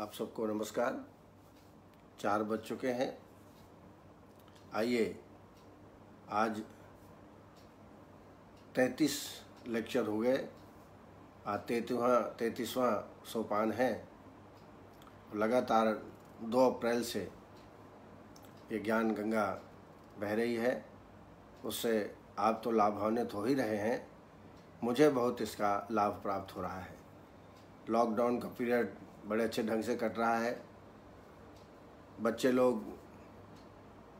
आप सबको नमस्कार चार बज चुके हैं आइए आज तैंतीस लेक्चर हो गए आज तैतीवा तैतीसवा सोपान है लगातार दो अप्रैल से ये ज्ञान गंगा बह रही है उससे आप तो लाभान्वित हो ही रहे हैं मुझे बहुत इसका लाभ प्राप्त हो रहा है लॉकडाउन का पीरियड बड़े अच्छे ढंग से कट रहा है बच्चे लोग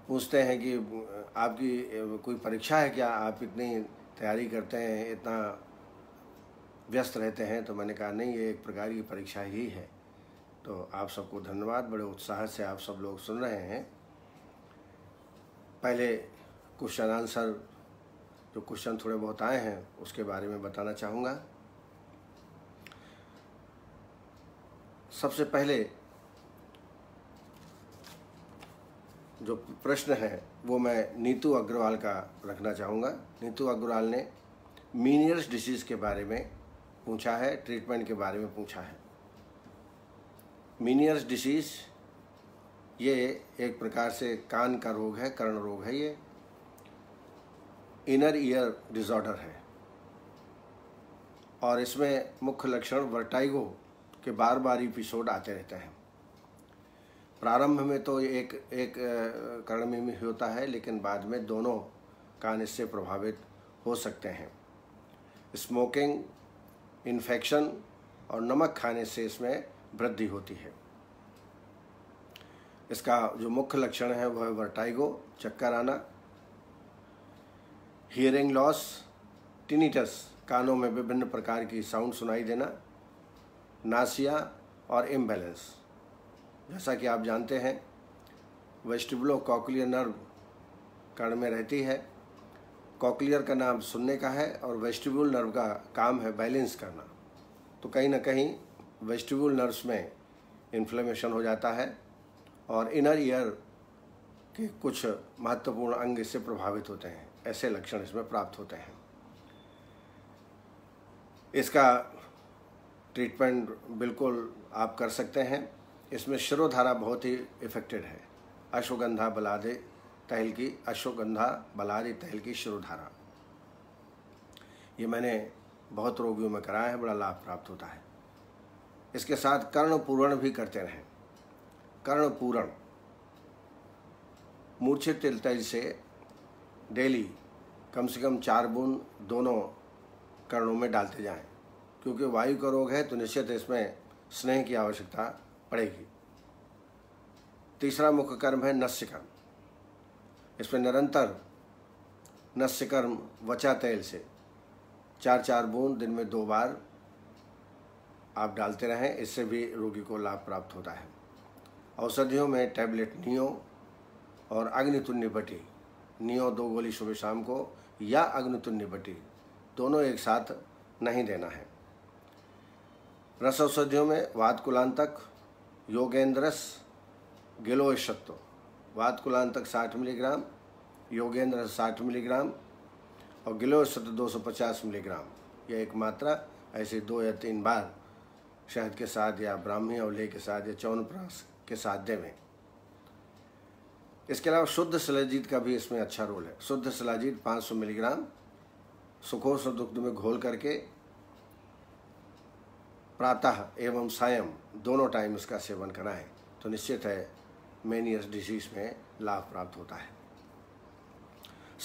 पूछते हैं कि आपकी कोई परीक्षा है क्या आप इतनी तैयारी करते हैं इतना व्यस्त रहते हैं तो मैंने कहा नहीं ये एक प्रकार की परीक्षा ही है तो आप सबको धन्यवाद बड़े उत्साह से आप सब लोग सुन रहे हैं पहले क्वेश्चन आंसर जो क्वेश्चन थोड़े बहुत आए हैं उसके बारे में बताना चाहूँगा सबसे पहले जो प्रश्न है वो मैं नीतू अग्रवाल का रखना चाहूँगा नीतू अग्रवाल ने मीनियर्स डिसीज़ के बारे में पूछा है ट्रीटमेंट के बारे में पूछा है मीनियर्स डिसीज़ ये एक प्रकार से कान का रोग है कर्ण रोग है ये इनर ईयर डिसऑर्डर है और इसमें मुख्य लक्षण वर्टाइगो के बार बार एपिसोड आते रहते हैं प्रारंभ में तो एक एक कर्ण में होता है लेकिन बाद में दोनों कान इससे प्रभावित हो सकते हैं स्मोकिंग इन्फेक्शन और नमक खाने से इसमें वृद्धि होती है इसका जो मुख्य लक्षण है वह वर्टाइगो चक्कर आना हियरिंग लॉस टिनिटस कानों में विभिन्न प्रकार की साउंड सुनाई देना नासिया और इम्बैलेंस जैसा कि आप जानते हैं वेस्टिबुलो कॉकलियर नर्व कर्ण में रहती है कॉकलियर का नाम सुनने का है और वेस्टिबुल नर्व का काम है बैलेंस करना तो कहीं ना कहीं वेस्टिबुल नर्व्स में इन्फ्लेमेशन हो जाता है और इनर ईयर के कुछ महत्वपूर्ण अंग इससे प्रभावित होते हैं ऐसे लक्षण इसमें प्राप्त होते हैं इसका ट्रीटमेंट बिल्कुल आप कर सकते हैं इसमें शिरोधारा बहुत ही इफेक्टेड है अश्वगंधा बलादे तहल की अश्वगंधा बलादे तहल की शिरोधारा ये मैंने बहुत रोगियों में कराया है बड़ा लाभ प्राप्त होता है इसके साथ कर्ण पूरण भी करते रहें कर्ण पूरण मूर्छित तिल तेल से डेली कम से कम चार बूंद दोनों कर्णों में डालते जाएं क्योंकि वायु का रोग है तो निश्चित इसमें स्नेह की आवश्यकता पड़ेगी तीसरा मुख्य कर्म है नस्य कर्म इसमें निरंतर नस्य कर्म वचा तेल से चार चार बूंद दिन में दो बार आप डालते रहें इससे भी रोगी को लाभ प्राप्त होता है औषधियों में टैबलेट नियो और अग्नितुण्य बटी नियो दो गोली सुबह शाम को या अग्नितुण्य बटी दोनों एक साथ नहीं देना है रस औषधियों में वातकुलांतक योगेंद्रस गिलोशत्व वातकुलांतक 60 मिलीग्राम योगेंद्र 60 मिलीग्राम और गिलोशत्व 250 मिलीग्राम यह एक मात्रा ऐसे दो या तीन बार शहद के साथ या ब्राह्मी अवले के साथ या चौनप्रास के साथ देवें इसके अलावा शुद्ध सलाजीत का भी इसमें अच्छा रोल है शुद्ध सलाजीत 500 मिलीग्राम सुखोष और दुग्ध में घोल करके प्रातः एवं सायं दोनों टाइम इसका सेवन है तो निश्चित है मेनियस डिजीज में लाभ प्राप्त होता है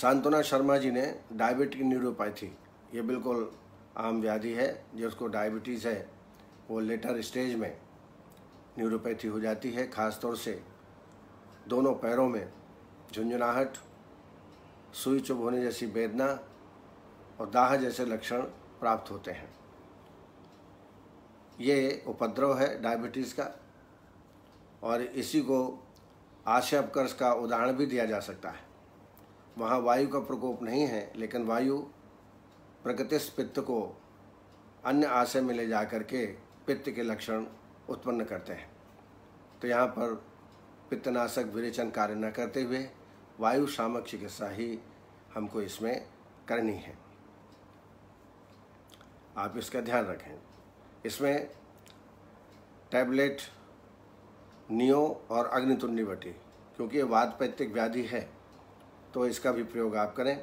सांत्वना शर्मा जी ने डायबिटिक न्यूरोपैथी ये बिल्कुल आम व्याधि है जिसको डायबिटीज़ है वो लेटर स्टेज में न्यूरोपैथी हो जाती है खासतौर से दोनों पैरों में झुंझुनाहट सुई चुभ होने जैसी वेदना और दाह जैसे लक्षण प्राप्त होते हैं ये उपद्रव है डायबिटीज़ का और इसी को आशय अपकर्ष का उदाहरण भी दिया जा सकता है वहाँ वायु का प्रकोप नहीं है लेकिन वायु प्रकृतिस्थ पित्त को अन्य आशय में ले जा करके पित्त के लक्षण उत्पन्न करते हैं तो यहाँ पर पित्तनाशक विरेचन कार्य न करते हुए वायु शामक चिकित्सा ही हमको इसमें करनी है आप इसका ध्यान रखें इसमें टैबलेट नियो और अग्नितुंडी बटी क्योंकि ये वाद पैतृक व्याधि है तो इसका भी प्रयोग आप करें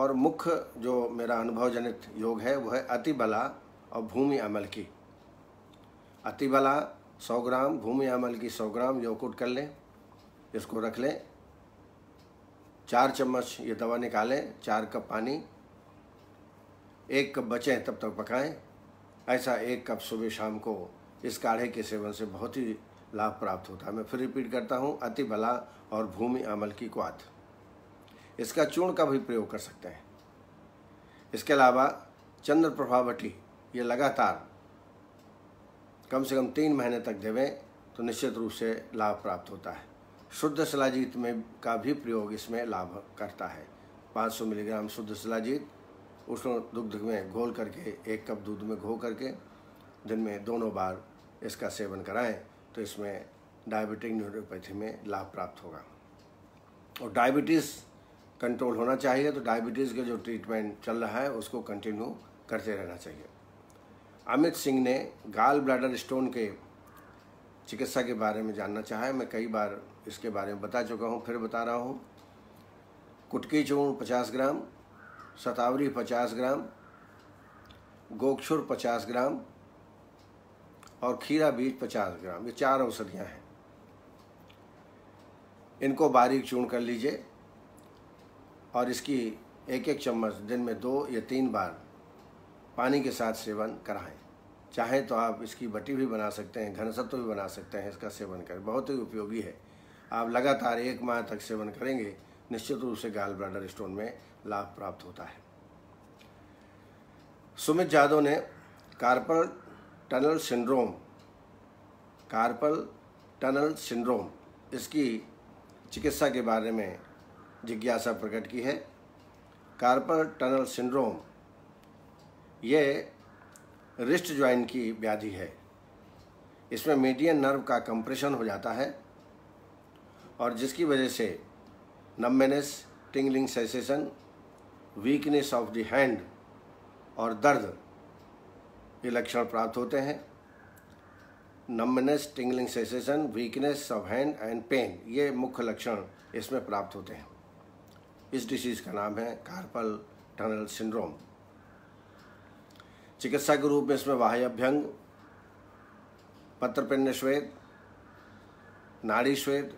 और मुख्य जो मेरा अनुभव जनित योग है वह है अतिबला और भूमि अमल की अतिबला 100 ग्राम भूमि अमल की 100 ग्राम योकुट कर लें इसको रख लें चार चम्मच ये दवा निकालें चार कप पानी एक कप बचें तब तक पकाएं ऐसा एक कप सुबह शाम को इस काढ़े के सेवन से बहुत ही लाभ प्राप्त होता है मैं फिर रिपीट करता हूँ अति भला और भूमि अमल की क्वात इसका चूर्ण का भी प्रयोग कर सकते हैं इसके अलावा चंद्र प्रभावटी ये लगातार कम से कम तीन महीने तक देवें तो निश्चित रूप से लाभ प्राप्त होता है शुद्ध शिलाजीत में का भी प्रयोग इसमें लाभ करता है 500 मिलीग्राम शुद्ध शिलाजीत उस दुग्ध में घोल करके एक कप दूध में घो करके दिन में दोनों बार इसका सेवन कराएं तो इसमें डायबिटिक न्यूरोपैथी में लाभ प्राप्त होगा और डायबिटीज़ कंट्रोल होना चाहिए तो डायबिटीज़ का जो ट्रीटमेंट चल रहा है उसको कंटिन्यू करते रहना चाहिए अमित सिंह ने गाल ब्लैडर स्टोन के चिकित्सा के बारे में जानना चाहा है मैं कई बार इसके बारे में बता चुका हूँ फिर बता रहा हूँ कुटकी चूर्ण पचास ग्राम सतावरी पचास ग्राम गोक्षुर पचास ग्राम और खीरा बीज पचास ग्राम ये चार औषधियाँ हैं इनको बारीक चूर्ण कर लीजिए और इसकी एक एक चम्मच दिन में दो या तीन बार पानी के साथ सेवन कराएं चाहें तो आप इसकी बटी भी बना सकते हैं घनसत्व भी बना सकते हैं इसका सेवन करें बहुत ही उपयोगी है आप लगातार एक माह तक सेवन करेंगे निश्चित रूप से गाल ब्लाडर स्टोन में लाभ प्राप्त होता है सुमित जादव ने carpal tunnel syndrome carpal tunnel syndrome इसकी चिकित्सा के बारे में जिज्ञासा प्रकट की है कार्पल टनल सिंड्रोम ये रिस्ट ज्वाइन की व्याधि है इसमें मीडियन नर्व का कंप्रेशन हो जाता है और जिसकी वजह से numbness tingling sensation weakness of the hand और दर्द ये लक्षण प्राप्त होते हैं numbness tingling sensation weakness of hand and pain ये मुख्य लक्षण इसमें प्राप्त होते हैं इस डिसीज़ का नाम है कार्पल टनल सिंड्रोम चिकित्सा के रूप में इसमें अभ्यंग पत्रपिंड श्वेत नाड़ी श्वेत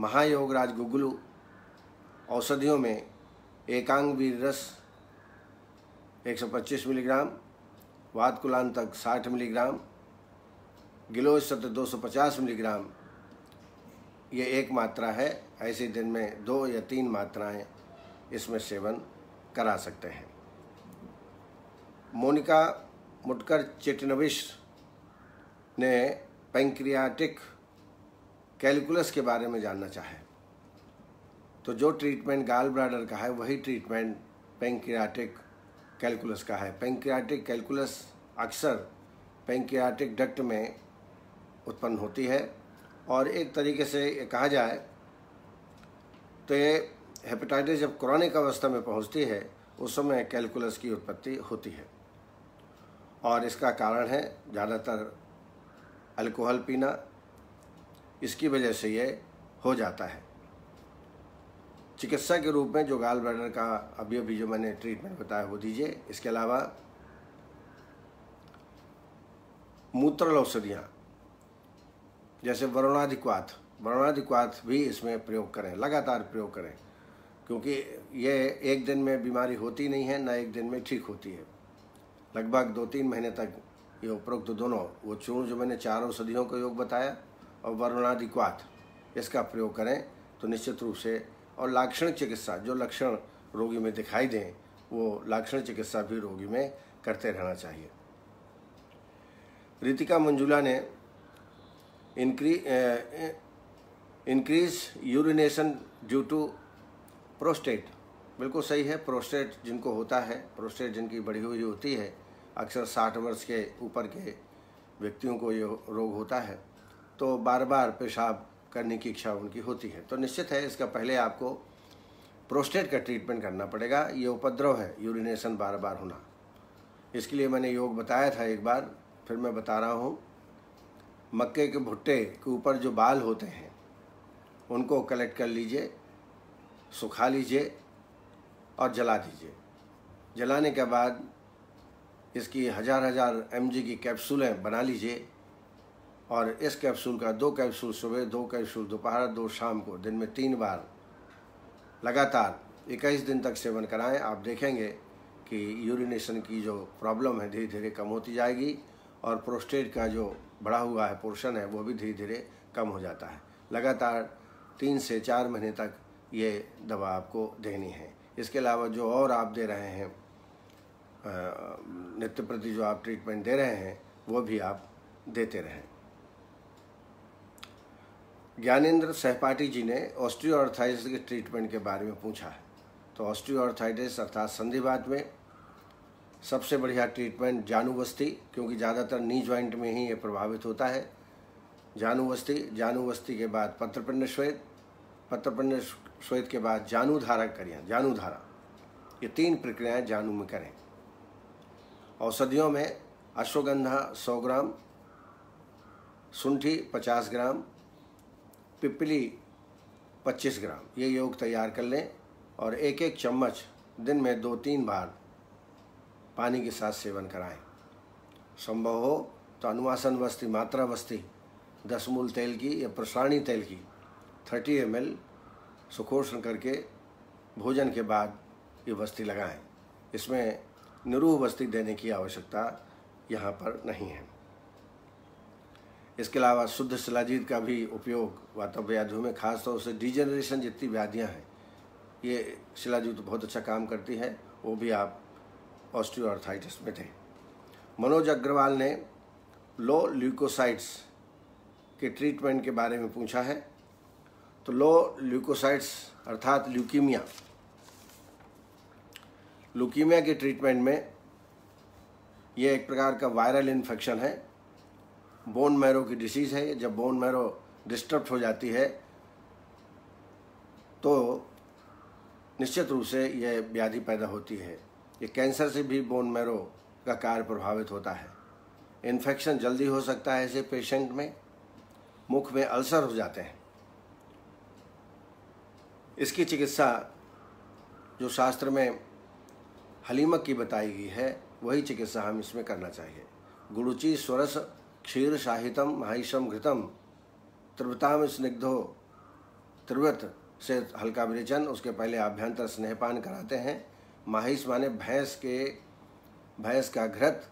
महायोगराज गुगलू औषधियों में एकांग वीर रस 125 मिलीग्राम वातकुलान तक 60 मिलीग्राम गिलोज सत्र 250 मिलीग्राम ये एक मात्रा है ऐसे दिन में दो या तीन मात्राएं इसमें सेवन करा सकते हैं मोनिका मुटकर चिटनविश ने पैंक्रियाटिक कैलकुलस के बारे में जानना चाहे तो जो ट्रीटमेंट गाल ब्राडर का है वही ट्रीटमेंट पेंक्रियाटिक कैलकुलस का है पेंक्रियाटिक कैलकुलस अक्सर पेंक्रियाटिक डक्ट में उत्पन्न होती है और एक तरीके से कहा जाए तो ये हेपेटाइटिस जब क्रॉनिक अवस्था में पहुंचती है उस समय कैलकुलस की उत्पत्ति होती है और इसका कारण है ज़्यादातर अल्कोहल पीना इसकी वजह से ये हो जाता है चिकित्सा के रूप में जो गाल ब्लैडर का अभी अभी जो मैंने ट्रीटमेंट बताया वो दीजिए इसके अलावा मूत्रल औषधियाँ जैसे वरुणाधिक्वात वरुणाधिक्वात भी इसमें प्रयोग करें लगातार प्रयोग करें क्योंकि ये एक दिन में बीमारी होती नहीं है ना एक दिन में ठीक होती है लगभग दो तीन महीने तक ये उपरोक्त दोनों वो चूर्ण जो मैंने चार औषधियों का योग बताया और वरुणादिक्वात इसका प्रयोग करें तो निश्चित रूप से और लाक्षणिक चिकित्सा जो लक्षण रोगी में दिखाई दें वो लाक्षणिक चिकित्सा भी रोगी में करते रहना चाहिए रितिका मंजुला ने इंक्री increase urination due to prostate बिल्कुल सही है प्रोस्टेट जिनको होता है प्रोस्टेट जिनकी बढ़ी हुई होती है अक्सर साठ वर्ष के ऊपर के व्यक्तियों को ये रोग होता है तो बार बार पेशाब करने की इच्छा उनकी होती है तो निश्चित है इसका पहले आपको प्रोस्टेट का ट्रीटमेंट करना पड़ेगा ये उपद्रव है यूरिनेशन बार बार होना इसके लिए मैंने योग बताया था एक बार फिर मैं बता रहा हूँ मक्के के भुट्टे के ऊपर जो बाल होते हैं उनको कलेक्ट कर लीजिए सुखा लीजिए और जला दीजिए जलाने के बाद इसकी हज़ार हज़ार एम की कैप्सूलें बना लीजिए और इस कैप्सूल का दो कैप्सूल सुबह दो कैप्सूल दोपहर दो शाम को दिन में तीन बार लगातार इक्कीस दिन तक सेवन कराएं आप देखेंगे कि यूरिनेशन की जो प्रॉब्लम है धीरे धीरे कम होती जाएगी और प्रोस्टेट का जो बढ़ा हुआ है पोर्शन है वो भी धीरे धीरे कम हो जाता है लगातार तीन से चार महीने तक ये दवा आपको देनी है इसके अलावा जो और आप दे रहे हैं नित्य प्रति जो आप ट्रीटमेंट दे रहे हैं वो भी आप देते रहें ज्ञानेंद्र सहपाठी जी ने ऑस्ट्रियोआर्थाइटिस के ट्रीटमेंट के बारे में पूछा है तो ऑस्ट्रियोआर्थाइटिस अर्थात संधिवाद में सबसे बढ़िया ट्रीटमेंट जानुवस्ती क्योंकि ज़्यादातर नी ज्वाइंट में ही ये प्रभावित होता है जानुवस्ती जानुवस्ती के बाद पत्रपिंड श्वेत पत्रपिंड श्वेत के बाद जानुधारा करें जानुधारा ये तीन प्रक्रियाएं जानु में करें औषधियों में अश्वगंधा 100 ग्राम सुंठी 50 ग्राम पिपली 25 ग्राम ये योग तैयार कर लें और एक एक चम्मच दिन में दो तीन बार पानी के साथ सेवन कराएं संभव हो तो अनुवासन वस्ती मात्रा वस्ती दस मूल तेल की या प्रसारणी तेल की थर्टी एम एल सुखोषण करके भोजन के बाद ये वस्ती लगाएं इसमें निरूह वस्ती देने की आवश्यकता यहाँ पर नहीं है इसके अलावा शुद्ध शिलाजीत का भी उपयोग वातव व्याधियों में खासतौर से डिजेनरेशन जितनी व्याधियाँ हैं ये शिलाजीत बहुत अच्छा काम करती है वो भी आप ऑस्टियोआर्थाइटिस में थे मनोज अग्रवाल ने लो ल्यूकोसाइट्स के ट्रीटमेंट के बारे में पूछा है तो लो ल्यूकोसाइट्स अर्थात ल्यूकीमिया ल्यूकीमिया के ट्रीटमेंट में यह एक प्रकार का वायरल इन्फेक्शन है बोन मैरो की डिसीज़ है जब बोन मैरो डिस्टर्ब हो जाती है तो निश्चित रूप से यह व्याधि पैदा होती है ये कैंसर से भी बोन मैरो का कार्य प्रभावित होता है इन्फेक्शन जल्दी हो सकता है ऐसे पेशेंट में मुख में अल्सर हो जाते हैं इसकी चिकित्सा जो शास्त्र में हलीमक की बताई गई है वही चिकित्सा हम इसमें करना चाहिए गुरुचि स्वरस क्षीर साहितम महिषम घृतम त्रिवृताम स्निग्धो त्रिवृत से हल्का विरेचन उसके पहले आभ्यंतर स्नेहपान कराते हैं माहिष माने भैंस के भैंस का घृत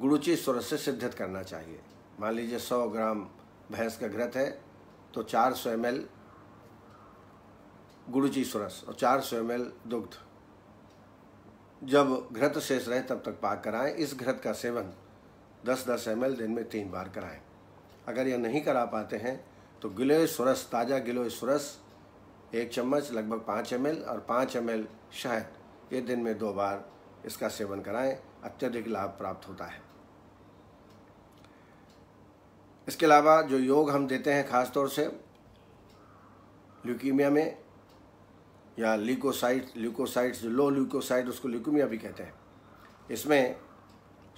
गुरुचि स्वर से सिद्धित करना चाहिए मान लीजिए सौ ग्राम भैंस का घृत है तो चार सौ एम एल गुडुची सुरस और चार सौ एम एल दुग्ध जब घृत शेष रहे तब तक पाक कराएं इस घृत का सेवन दस दस एम दिन में तीन बार कराएं अगर यह नहीं करा पाते हैं तो गिलोय सुरस ताज़ा गिलोय सुरस एक चम्मच लगभग पाँच एम और पाँच एम शहद ये दिन में दो बार इसका सेवन कराएं अत्यधिक लाभ प्राप्त होता है इसके अलावा जो योग हम देते हैं खास तौर से ल्यूकीमिया में या ल्यूकोसाइट ल्यूकोसाइट्स लो ल्यूकोसाइट उसको ल्यूकीमिया भी कहते हैं इसमें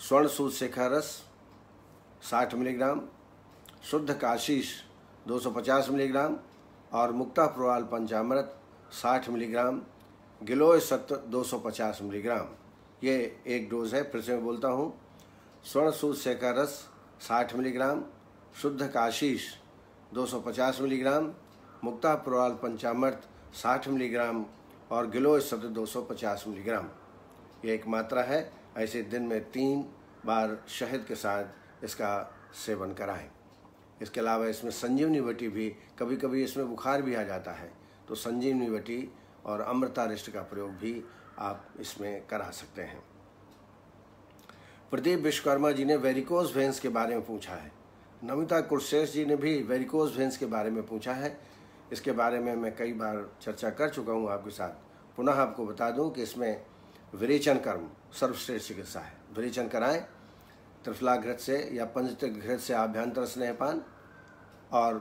स्वर्ण सूद शेखा रस 60 मिलीग्राम शुद्ध काशीश 250 मिलीग्राम और मुक्ता प्रवाल पंचामृत 60 मिलीग्राम गिलोय सत्व 250 मिलीग्राम ये एक डोज है फिर से मैं बोलता हूँ स्वर्ण सूद शेखा रस 60 मिलीग्राम शुद्ध काशीश 250 मिलीग्राम मुक्ता प्रवाल पंचामृत 60 मिलीग्राम और गिलोय सत्व 250 मिलीग्राम ये एक मात्रा है ऐसे दिन में तीन बार शहद के साथ इसका सेवन कराएं इसके अलावा इसमें संजीवनी बटी भी कभी कभी इसमें बुखार भी आ जाता है तो संजीवनी बटी और अमृता रिष्ट का प्रयोग भी आप इसमें करा सकते हैं प्रदीप विश्वकर्मा जी ने वेरिकोज भैंस के बारे में पूछा है नमिता कुरशेष जी ने भी वेरिकोज भेंस के बारे में पूछा है इसके बारे में मैं कई बार चर्चा कर चुका हूँ आपके साथ पुनः आपको बता दूँ कि इसमें विरेचन कर्म सर्वश्रेष्ठ चिकित्सा है विरेचन कराएं घृत से या घृत से आभ्यंतर स्नेहपान और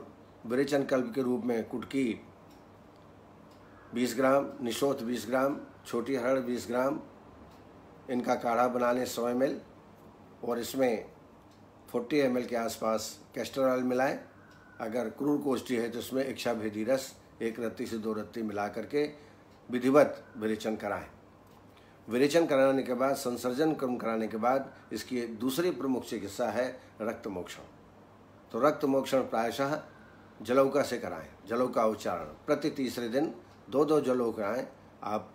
विरेचन कल्प के रूप में कुटकी 20 ग्राम निशोत 20 ग्राम छोटी हरड़ 20 ग्राम इनका काढ़ा बना लें सौ एम और इसमें 40 एम के आसपास कैस्टर ऑयल मिलाएं अगर क्रूर कोष्टी है तो उसमें इच्छा भेदी रस एक रत्ती से दो रत्ती मिला करके विधिवत विरेचन कराएं विरेचन कराने के बाद संसर्जन कर्म कराने के बाद इसकी दूसरी प्रमुख चिकित्सा है रक्त मोक्षण तो रक्त मोक्षण प्रायशः जलौका से कराएं जलौका उच्चारण प्रति तीसरे दिन दो दो जलौ कराएँ आप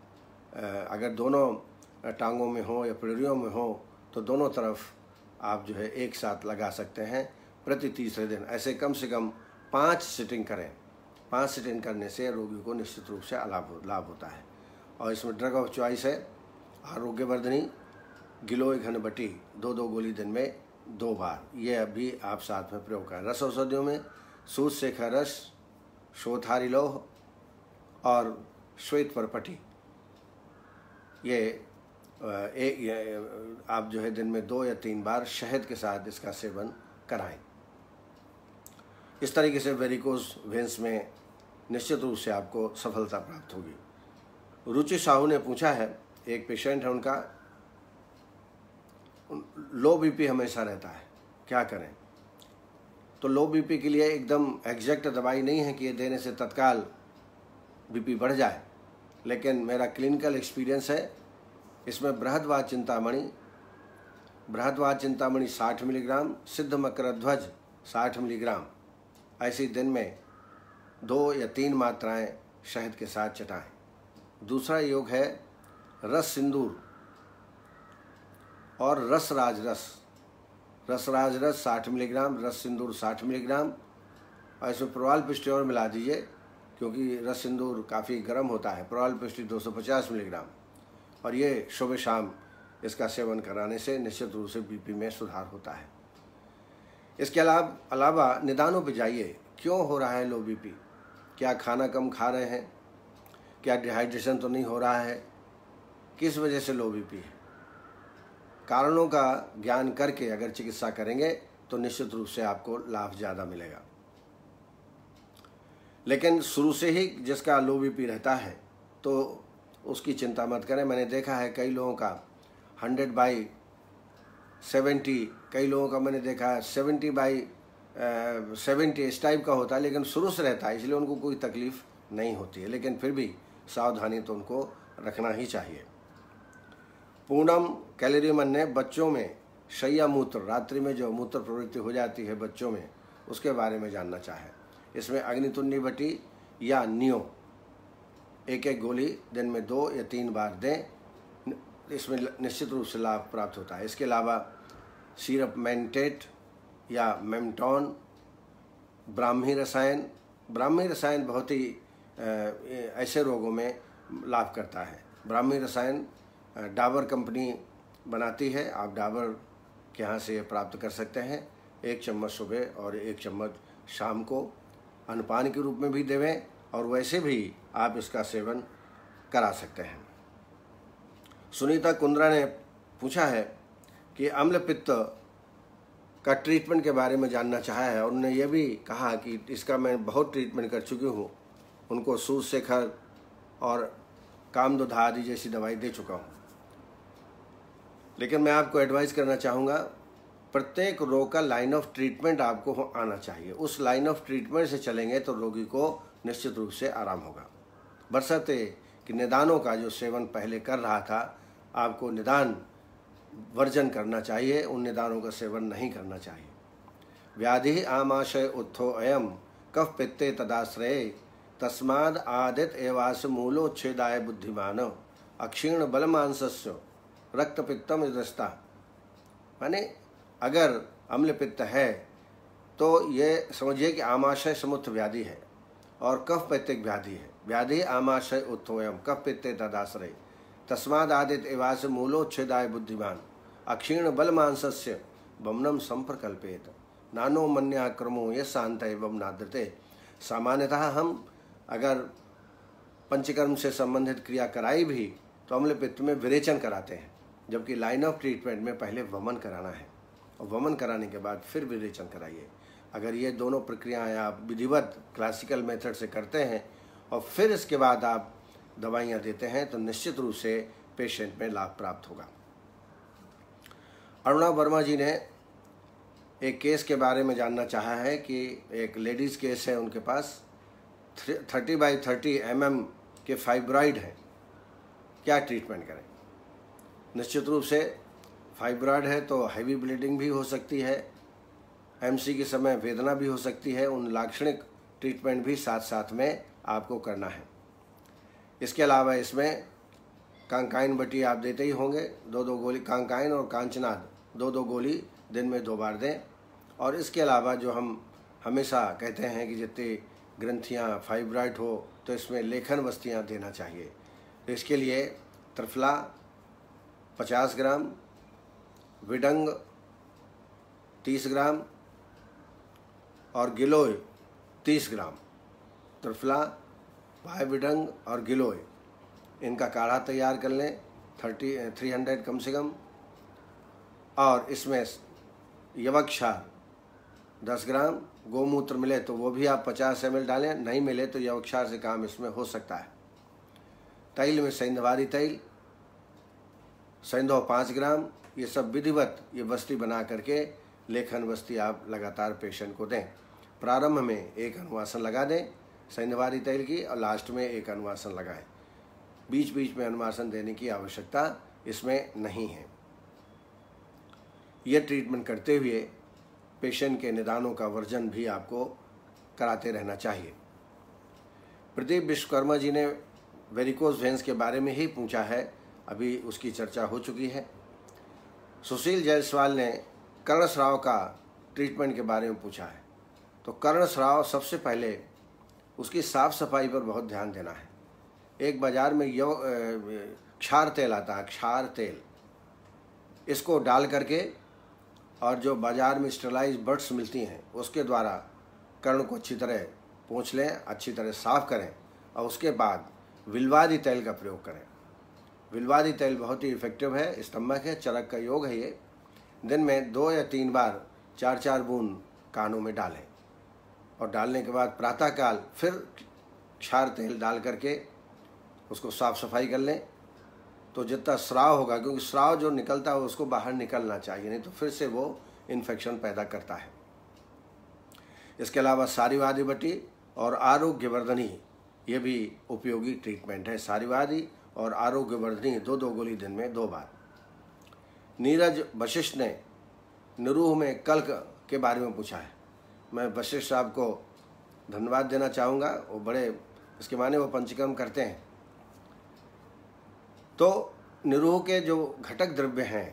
अगर दोनों टांगों में हो या पेड़ियों में हो तो दोनों तरफ आप जो है एक साथ लगा सकते हैं प्रति तीसरे दिन ऐसे कम से कम पाँच सिटिंग करें पाँच सिटिंग करने से रोगी को निश्चित रूप से लाभ लाभ होता है और इसमें ड्रग ऑफ चॉइस है आरोग्यवर्धनी गिलोय घनबटी दो दो गोली दिन में दो बार ये अभी आप साथ में प्रयोग करें रस औषधियों में सूत से रस शोथारी लोह और श्वेत परपटी ये एक ये आप जो है दिन में दो या तीन बार शहद के साथ इसका सेवन कराएं इस तरीके से वेरिकोज वेंस में निश्चित रूप से आपको सफलता प्राप्त होगी रुचि साहू ने पूछा है एक पेशेंट है उनका लो बीपी हमेशा रहता है क्या करें तो लो बीपी के लिए एकदम एग्जैक्ट दवाई नहीं है कि ये देने से तत्काल बीपी बढ़ जाए लेकिन मेरा क्लिनिकल एक्सपीरियंस है इसमें बृहदवाद चिंतामणि बृहदवाद चिंतामणि 60 मिलीग्राम सिद्ध मकर ध्वज साठ मिलीग्राम ऐसी दिन में दो या तीन मात्राएं शहद के साथ चटाएं दूसरा योग है रस सिंदूर और रस राज रस रस राज रस साठ मिलीग्राम रस सिंदूर साठ मिलीग्राम और इसमें प्रवाल पिष्टि और मिला दीजिए क्योंकि रस सिंदूर काफ़ी गर्म होता है प्रवाल सौ 250 मिलीग्राम और ये सुबह शाम इसका सेवन कराने से निश्चित रूप से बीपी में सुधार होता है इसके अलावा अलावा निदानों पर जाइए क्यों हो रहा है लो बीपी क्या खाना कम खा रहे हैं क्या डिहाइड्रेशन तो नहीं हो रहा है किस वजह से लो बीपी है कारणों का ज्ञान करके अगर चिकित्सा करेंगे तो निश्चित रूप से आपको लाभ ज़्यादा मिलेगा लेकिन शुरू से ही जिसका लो बीपी रहता है तो उसकी चिंता मत करें मैंने देखा है कई लोगों का हंड्रेड बाई सेवेंटी कई लोगों का मैंने देखा है सेवेंटी बाई सेवेंटी इस टाइप का होता है लेकिन शुरू से रहता है इसलिए उनको कोई तकलीफ़ नहीं होती है लेकिन फिर भी सावधानी तो उनको रखना ही चाहिए पूनम कैलोरीमन ने बच्चों में शैया मूत्र रात्रि में जो मूत्र प्रवृत्ति हो जाती है बच्चों में उसके बारे में जानना चाहे इसमें अग्नितुंडी बटी या नियो एक एक गोली दिन में दो या तीन बार दें इसमें निश्चित रूप से लाभ प्राप्त होता है इसके अलावा सीरप मेंटेट या मेमटॉन ब्राह्मी रसायन ब्राह्मी रसायन बहुत ही ऐसे रोगों में लाभ करता है ब्राह्मी रसायन डाबर कंपनी बनाती है आप डाबर के यहाँ से प्राप्त कर सकते हैं एक चम्मच सुबह और एक चम्मच शाम को अनुपान के रूप में भी देवें और वैसे भी आप इसका सेवन करा सकते हैं सुनीता कुंद्रा ने पूछा है कि अम्ल पित्त का ट्रीटमेंट के बारे में जानना चाहा है और उन्होंने यह भी कहा कि इसका मैं बहुत ट्रीटमेंट कर चुकी हूँ उनको सूज शेखर और कामदुधारी जैसी दवाई दे चुका हूँ लेकिन मैं आपको एडवाइस करना चाहूँगा प्रत्येक रोग का लाइन ऑफ ट्रीटमेंट आपको आना चाहिए उस लाइन ऑफ ट्रीटमेंट से चलेंगे तो रोगी को निश्चित रूप से आराम होगा बरसते कि निदानों का जो सेवन पहले कर रहा था आपको निदान वर्जन करना चाहिए उन निदानों का सेवन नहीं करना चाहिए व्याधि आमाशय उत्थो अयम कफ पित्ते तदाश्रय तस्माद आदित एवास मूलोच्छेदाय बुद्धिमान अक्षीण बलमांसस्य रक्त पित्तम दृष्टा माने अगर अम्ल पित्त है तो ये समझिए कि आमाशय समुद्र व्याधि है और कफ पैतिक व्याधि है व्याधि आमाशय उत्थोयम कफ पित्ते तदाश्रय तस्माद आदित एवास मूलोच्छेदाय बुद्धिमान अक्षीण बल मानस्य बमनम संप्रकल्पेत नानो मन्या क्रमो ये शांत एवं नादृते सामान्यतः हम अगर पंचकर्म से संबंधित क्रिया कराई भी तो अम्ल पित्त में विरेचन कराते हैं जबकि लाइन ऑफ ट्रीटमेंट में पहले वमन कराना है और वमन कराने के बाद फिर विरेचन कराइए अगर ये दोनों प्रक्रियाएं आप विधिवत क्लासिकल मेथड से करते हैं और फिर इसके बाद आप दवाइयाँ देते हैं तो निश्चित रूप से पेशेंट में लाभ प्राप्त होगा अरुणा वर्मा जी ने एक केस के बारे में जानना चाहा है कि एक लेडीज़ केस है उनके पास थर्टी बाई थर्टी एम के फाइब्रॉइड है क्या ट्रीटमेंट करें निश्चित रूप से फाइब्राइड है तो हैवी ब्लीडिंग भी हो सकती है एमसी के समय वेदना भी हो सकती है उन लाक्षणिक ट्रीटमेंट भी साथ साथ में आपको करना है इसके अलावा इसमें कांकाइन बटी आप देते ही होंगे दो दो गोली कांकाइन और कांचनाद दो दो गोली दिन में दो बार दें और इसके अलावा जो हम हमेशा कहते हैं कि जितनी ग्रंथियाँ फाइब्राइट हो तो इसमें लेखन बस्तियाँ देना चाहिए तो इसके लिए त्रिफला पचास ग्राम विडंग तीस ग्राम और गिलोय तीस ग्राम त्रिफला भाई विडंग और गिलोय इनका काढ़ा तैयार कर लें थर्टी थ्री हंड्रेड कम से कम और इसमें यवक क्षार दस ग्राम गोमूत्र मिले तो वो भी आप पचास एम डालें नहीं मिले तो यवक क्षार से काम इसमें हो सकता है तैल में सैंधवारी तेल सैंधो पाँच ग्राम ये सब विधिवत ये बस्ती बना करके लेखन बस्ती आप लगातार पेशेंट को दें प्रारंभ में एक अनुवासन लगा दें सैंधवारी तेल की और लास्ट में एक अनुवासन लगाएं बीच बीच में अनुवासन देने की आवश्यकता इसमें नहीं है यह ट्रीटमेंट करते हुए पेशेंट के निदानों का वर्जन भी आपको कराते रहना चाहिए प्रदीप विश्वकर्मा जी ने वेरिकोज वेंस के बारे में ही पूछा है अभी उसकी चर्चा हो चुकी है सुशील जायसवाल ने कर्ण श्राव का ट्रीटमेंट के बारे में पूछा है तो कर्ण श्राव सबसे पहले उसकी साफ सफाई पर बहुत ध्यान देना है एक बाज़ार में यो क्षार तेल आता है क्षार तेल इसको डाल करके और जो बाज़ार में स्टरलाइज बर्ड्स मिलती हैं उसके द्वारा कर्ण को अच्छी तरह पहुँच लें अच्छी तरह साफ करें और उसके बाद विलवादी तेल का प्रयोग करें विलवादी तेल बहुत ही इफेक्टिव है स्तंभक है चरक का योग है ये दिन में दो या तीन बार चार चार बूंद कानों में डालें और डालने के बाद प्रातःकाल फिर क्षार तेल डाल करके उसको साफ सफाई कर लें तो जितना स्राव होगा क्योंकि स्राव जो निकलता है उसको बाहर निकलना चाहिए नहीं तो फिर से वो इन्फेक्शन पैदा करता है इसके अलावा सारीवादी बटी और आरोग्यवर्धनी ये भी उपयोगी ट्रीटमेंट है सारीवादी और आरोग्यवर्धनी दो दो गोली दिन में दो बार नीरज वशिष्ठ ने निरूह में कल्क के बारे में पूछा है मैं वशिष्ठ साहब को धन्यवाद देना चाहूँगा वो बड़े इसके माने वो पंचकर्म करते हैं तो निरूह के जो घटक द्रव्य हैं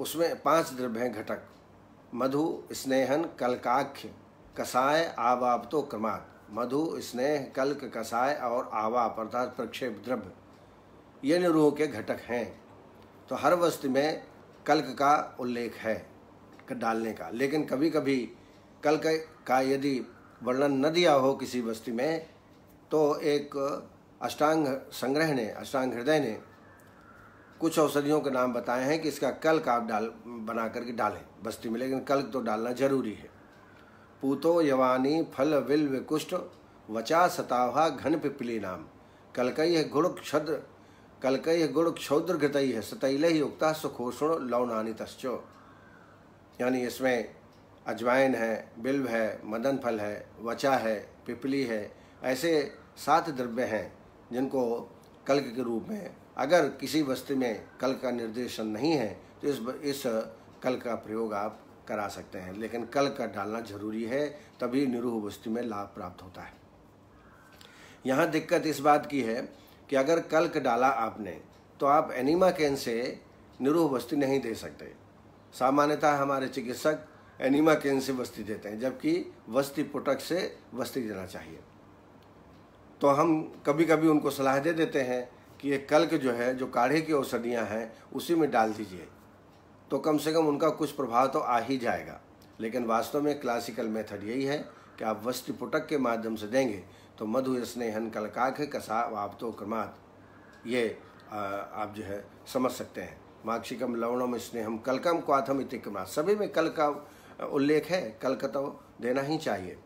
उसमें पांच द्रव्य हैं घटक मधु स्नेहन कलकाख्य कसाय आवाप तो क्रमात मधु स्नेह कल्क कसाय और आवाप अर्थात प्रक्षेप द्रव्य ये निरूह के घटक हैं तो हर वस्तु में कल्क का उल्लेख है डालने का लेकिन कभी कभी कल्क का यदि वर्णन न दिया हो किसी वस्तु में तो एक अष्टांग संग्रह ने अष्टांग हृदय ने कुछ औषधियों के नाम बताए हैं कि इसका कल्क आप डाल बना करके डालें बस्ती में लेकिन कल्क तो डालना जरूरी है पूतो यवानी फल विल्व कुष्ठ वचा सतावा घन पिपली नाम कलकई है गुड़ क्षद्र कलकय गुण क्षौद्र घृतई है सतैल ही उगता सुखोषण लवनानी तस्चो यानी इसमें अजवाइन है बिल्व है मदन फल है वचा है पिपली है ऐसे सात द्रव्य हैं जिनको कल्क के रूप में अगर किसी वस्तु में कल का निर्देशन नहीं है तो इस इस कल का प्रयोग आप करा सकते हैं लेकिन कल का डालना जरूरी है तभी निरूह वस्तु में लाभ प्राप्त होता है यहाँ दिक्कत इस बात की है कि अगर कल्क डाला आपने तो आप एनिमा कैन से निरूह बस्ती नहीं दे सकते सामान्यतः हमारे चिकित्सक एनिमा कैन से बस्ती देते हैं जबकि वस्ती पुटक से बस्ती देना चाहिए तो हम कभी कभी उनको सलाह दे देते हैं कि ये कल्क जो है जो काढ़े की औषधियाँ हैं उसी में डाल दीजिए तो कम से कम उनका कुछ प्रभाव तो आ ही जाएगा लेकिन वास्तव में क्लासिकल मेथड यही है कि आप वस्त्र पुटक के माध्यम से देंगे तो मधु स्नेहन कलकाख कसा वापतो क्रमात ये आ, आप जो है समझ सकते हैं माक्षिकम लवणम स्नेहम कलकम क्वाथम इति क्रमात् सभी में कल का उल्लेख है कल का तो देना ही चाहिए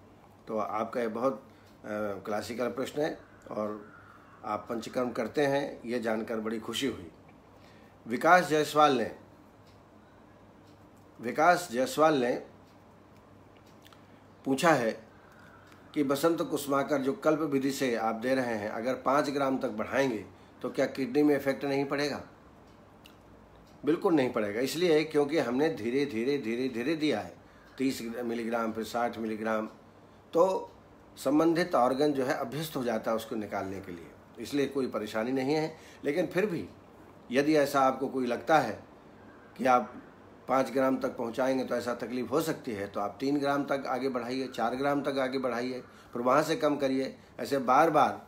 तो आपका ये बहुत आ, क्लासिकल प्रश्न है और आप पंचकर्म करते हैं ये जानकर बड़ी खुशी हुई विकास जायसवाल ने विकास जायसवाल ने पूछा है कि बसंत कुसमाकर जो कल्प विधि से आप दे रहे हैं अगर पाँच ग्राम तक बढ़ाएंगे तो क्या किडनी में इफेक्ट नहीं पड़ेगा बिल्कुल नहीं पड़ेगा इसलिए क्योंकि हमने धीरे धीरे धीरे धीरे दिया है तीस मिलीग्राम फिर साठ मिलीग्राम तो संबंधित ऑर्गन जो है अभ्यस्त हो जाता है उसको निकालने के लिए इसलिए कोई परेशानी नहीं है लेकिन फिर भी यदि ऐसा आपको कोई लगता है कि आप पाँच ग्राम तक पहुंचाएंगे तो ऐसा तकलीफ हो सकती है तो आप तीन ग्राम तक आगे बढ़ाइए चार ग्राम तक आगे बढ़ाइए फिर वहाँ से कम करिए ऐसे बार बार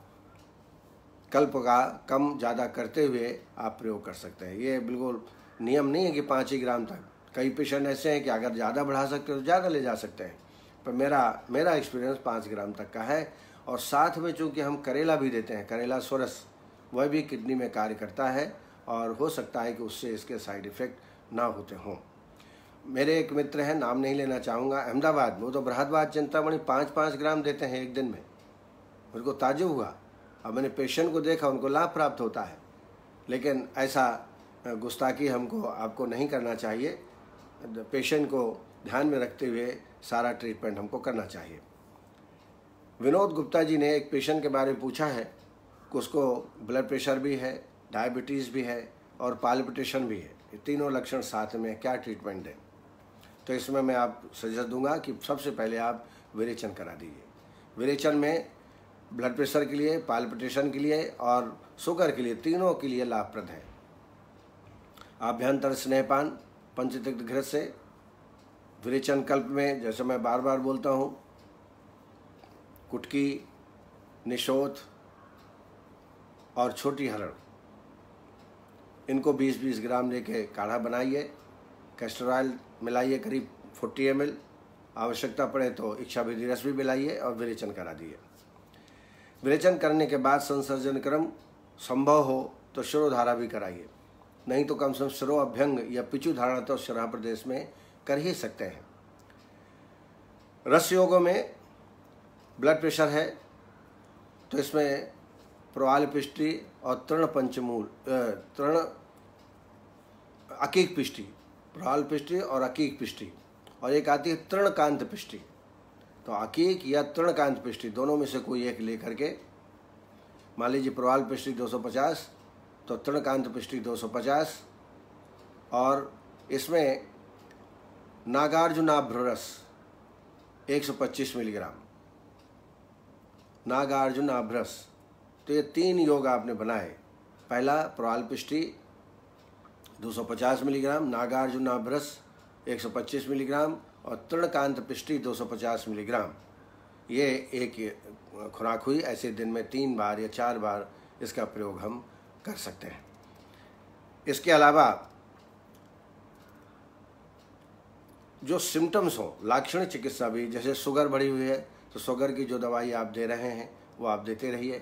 कल्प का कम ज़्यादा करते हुए आप प्रयोग कर सकते हैं ये बिल्कुल नियम नहीं है कि पाँच ही ग्राम तक कई पेशेंट ऐसे हैं कि अगर ज़्यादा बढ़ा सकते हो तो ज़्यादा ले जा सकते हैं पर मेरा मेरा एक्सपीरियंस पाँच ग्राम तक का है और साथ में चूँकि हम करेला भी देते हैं करेला सोरस वह भी किडनी में कार्य करता है और हो सकता है कि उससे इसके साइड इफ़ेक्ट ना होते हों मेरे एक मित्र हैं नाम नहीं लेना चाहूँगा अहमदाबाद में वो तो बृहदबाद चिंतामणि पाँच पाँच ग्राम देते हैं एक दिन में उनको ताजु हुआ अब मैंने पेशेंट को देखा उनको लाभ प्राप्त होता है लेकिन ऐसा गुस्ताखी हमको आपको नहीं करना चाहिए पेशेंट को ध्यान में रखते हुए सारा ट्रीटमेंट हमको करना चाहिए विनोद गुप्ता जी ने एक पेशेंट के बारे में पूछा है कि उसको ब्लड प्रेशर भी है डायबिटीज़ भी है और पालपिटेशन भी है ये तीनों लक्षण साथ में क्या ट्रीटमेंट दें तो इसमें मैं आप सजेस्ट दूंगा कि सबसे पहले आप विरेचन करा दीजिए विरेचन में ब्लड प्रेशर के लिए पालपिटेशन के लिए और शुगर के लिए तीनों के लिए लाभप्रद है आभ्यंतर स्नेहपान पंचतिक्त घृत से विरेचन कल्प में जैसे मैं बार बार बोलता हूँ कुटकी निशोथ और छोटी हरण इनको 20-20 ग्राम लेके काढ़ा बनाइए कैस्टर ऑयल मिलाइए करीब 40 एम आवश्यकता पड़े तो इच्छा विधि रस भी मिलाइए और विरेचन करा दिए विरेचन करने के बाद संसर्जन क्रम संभव हो तो शिरोधारा भी कराइए नहीं तो कम से कम सिरो अभ्यंग या पिचु धारणा तो शराह प्रदेश में कर ही सकते हैं रस योगों में ब्लड प्रेशर है तो इसमें प्रवाल पिष्टि और तृण पंचमूल तृण अकीक पिष्टि भ्राल पृष्टि और अकीक पिष्टि और एक आती है तृणकांत पिष्टि तो अकीक या तृणकांत पिष्टि दोनों में से कोई एक लेकर के मान लीजिए प्रवाल पिष्टि 250 तो तृणकांत पिष्टि 250 और इसमें नागार्जुनाभ्रस 125 मिलीग्राम नागार्जुनाभ्रस तो ये तीन योग आपने बनाए पहला प्रवाल पिष्टि 250 मिलीग्राम नागार्जुनाब्रस 125 मिलीग्राम और तृणकांत पिष्टी 250 मिलीग्राम ये एक खुराक हुई ऐसे दिन में तीन बार या चार बार इसका प्रयोग हम कर सकते हैं इसके अलावा जो सिम्टम्स हो लाक्षण चिकित्सा भी जैसे शुगर बढ़ी हुई है तो शुगर की जो दवाई आप दे रहे हैं वो आप देते रहिए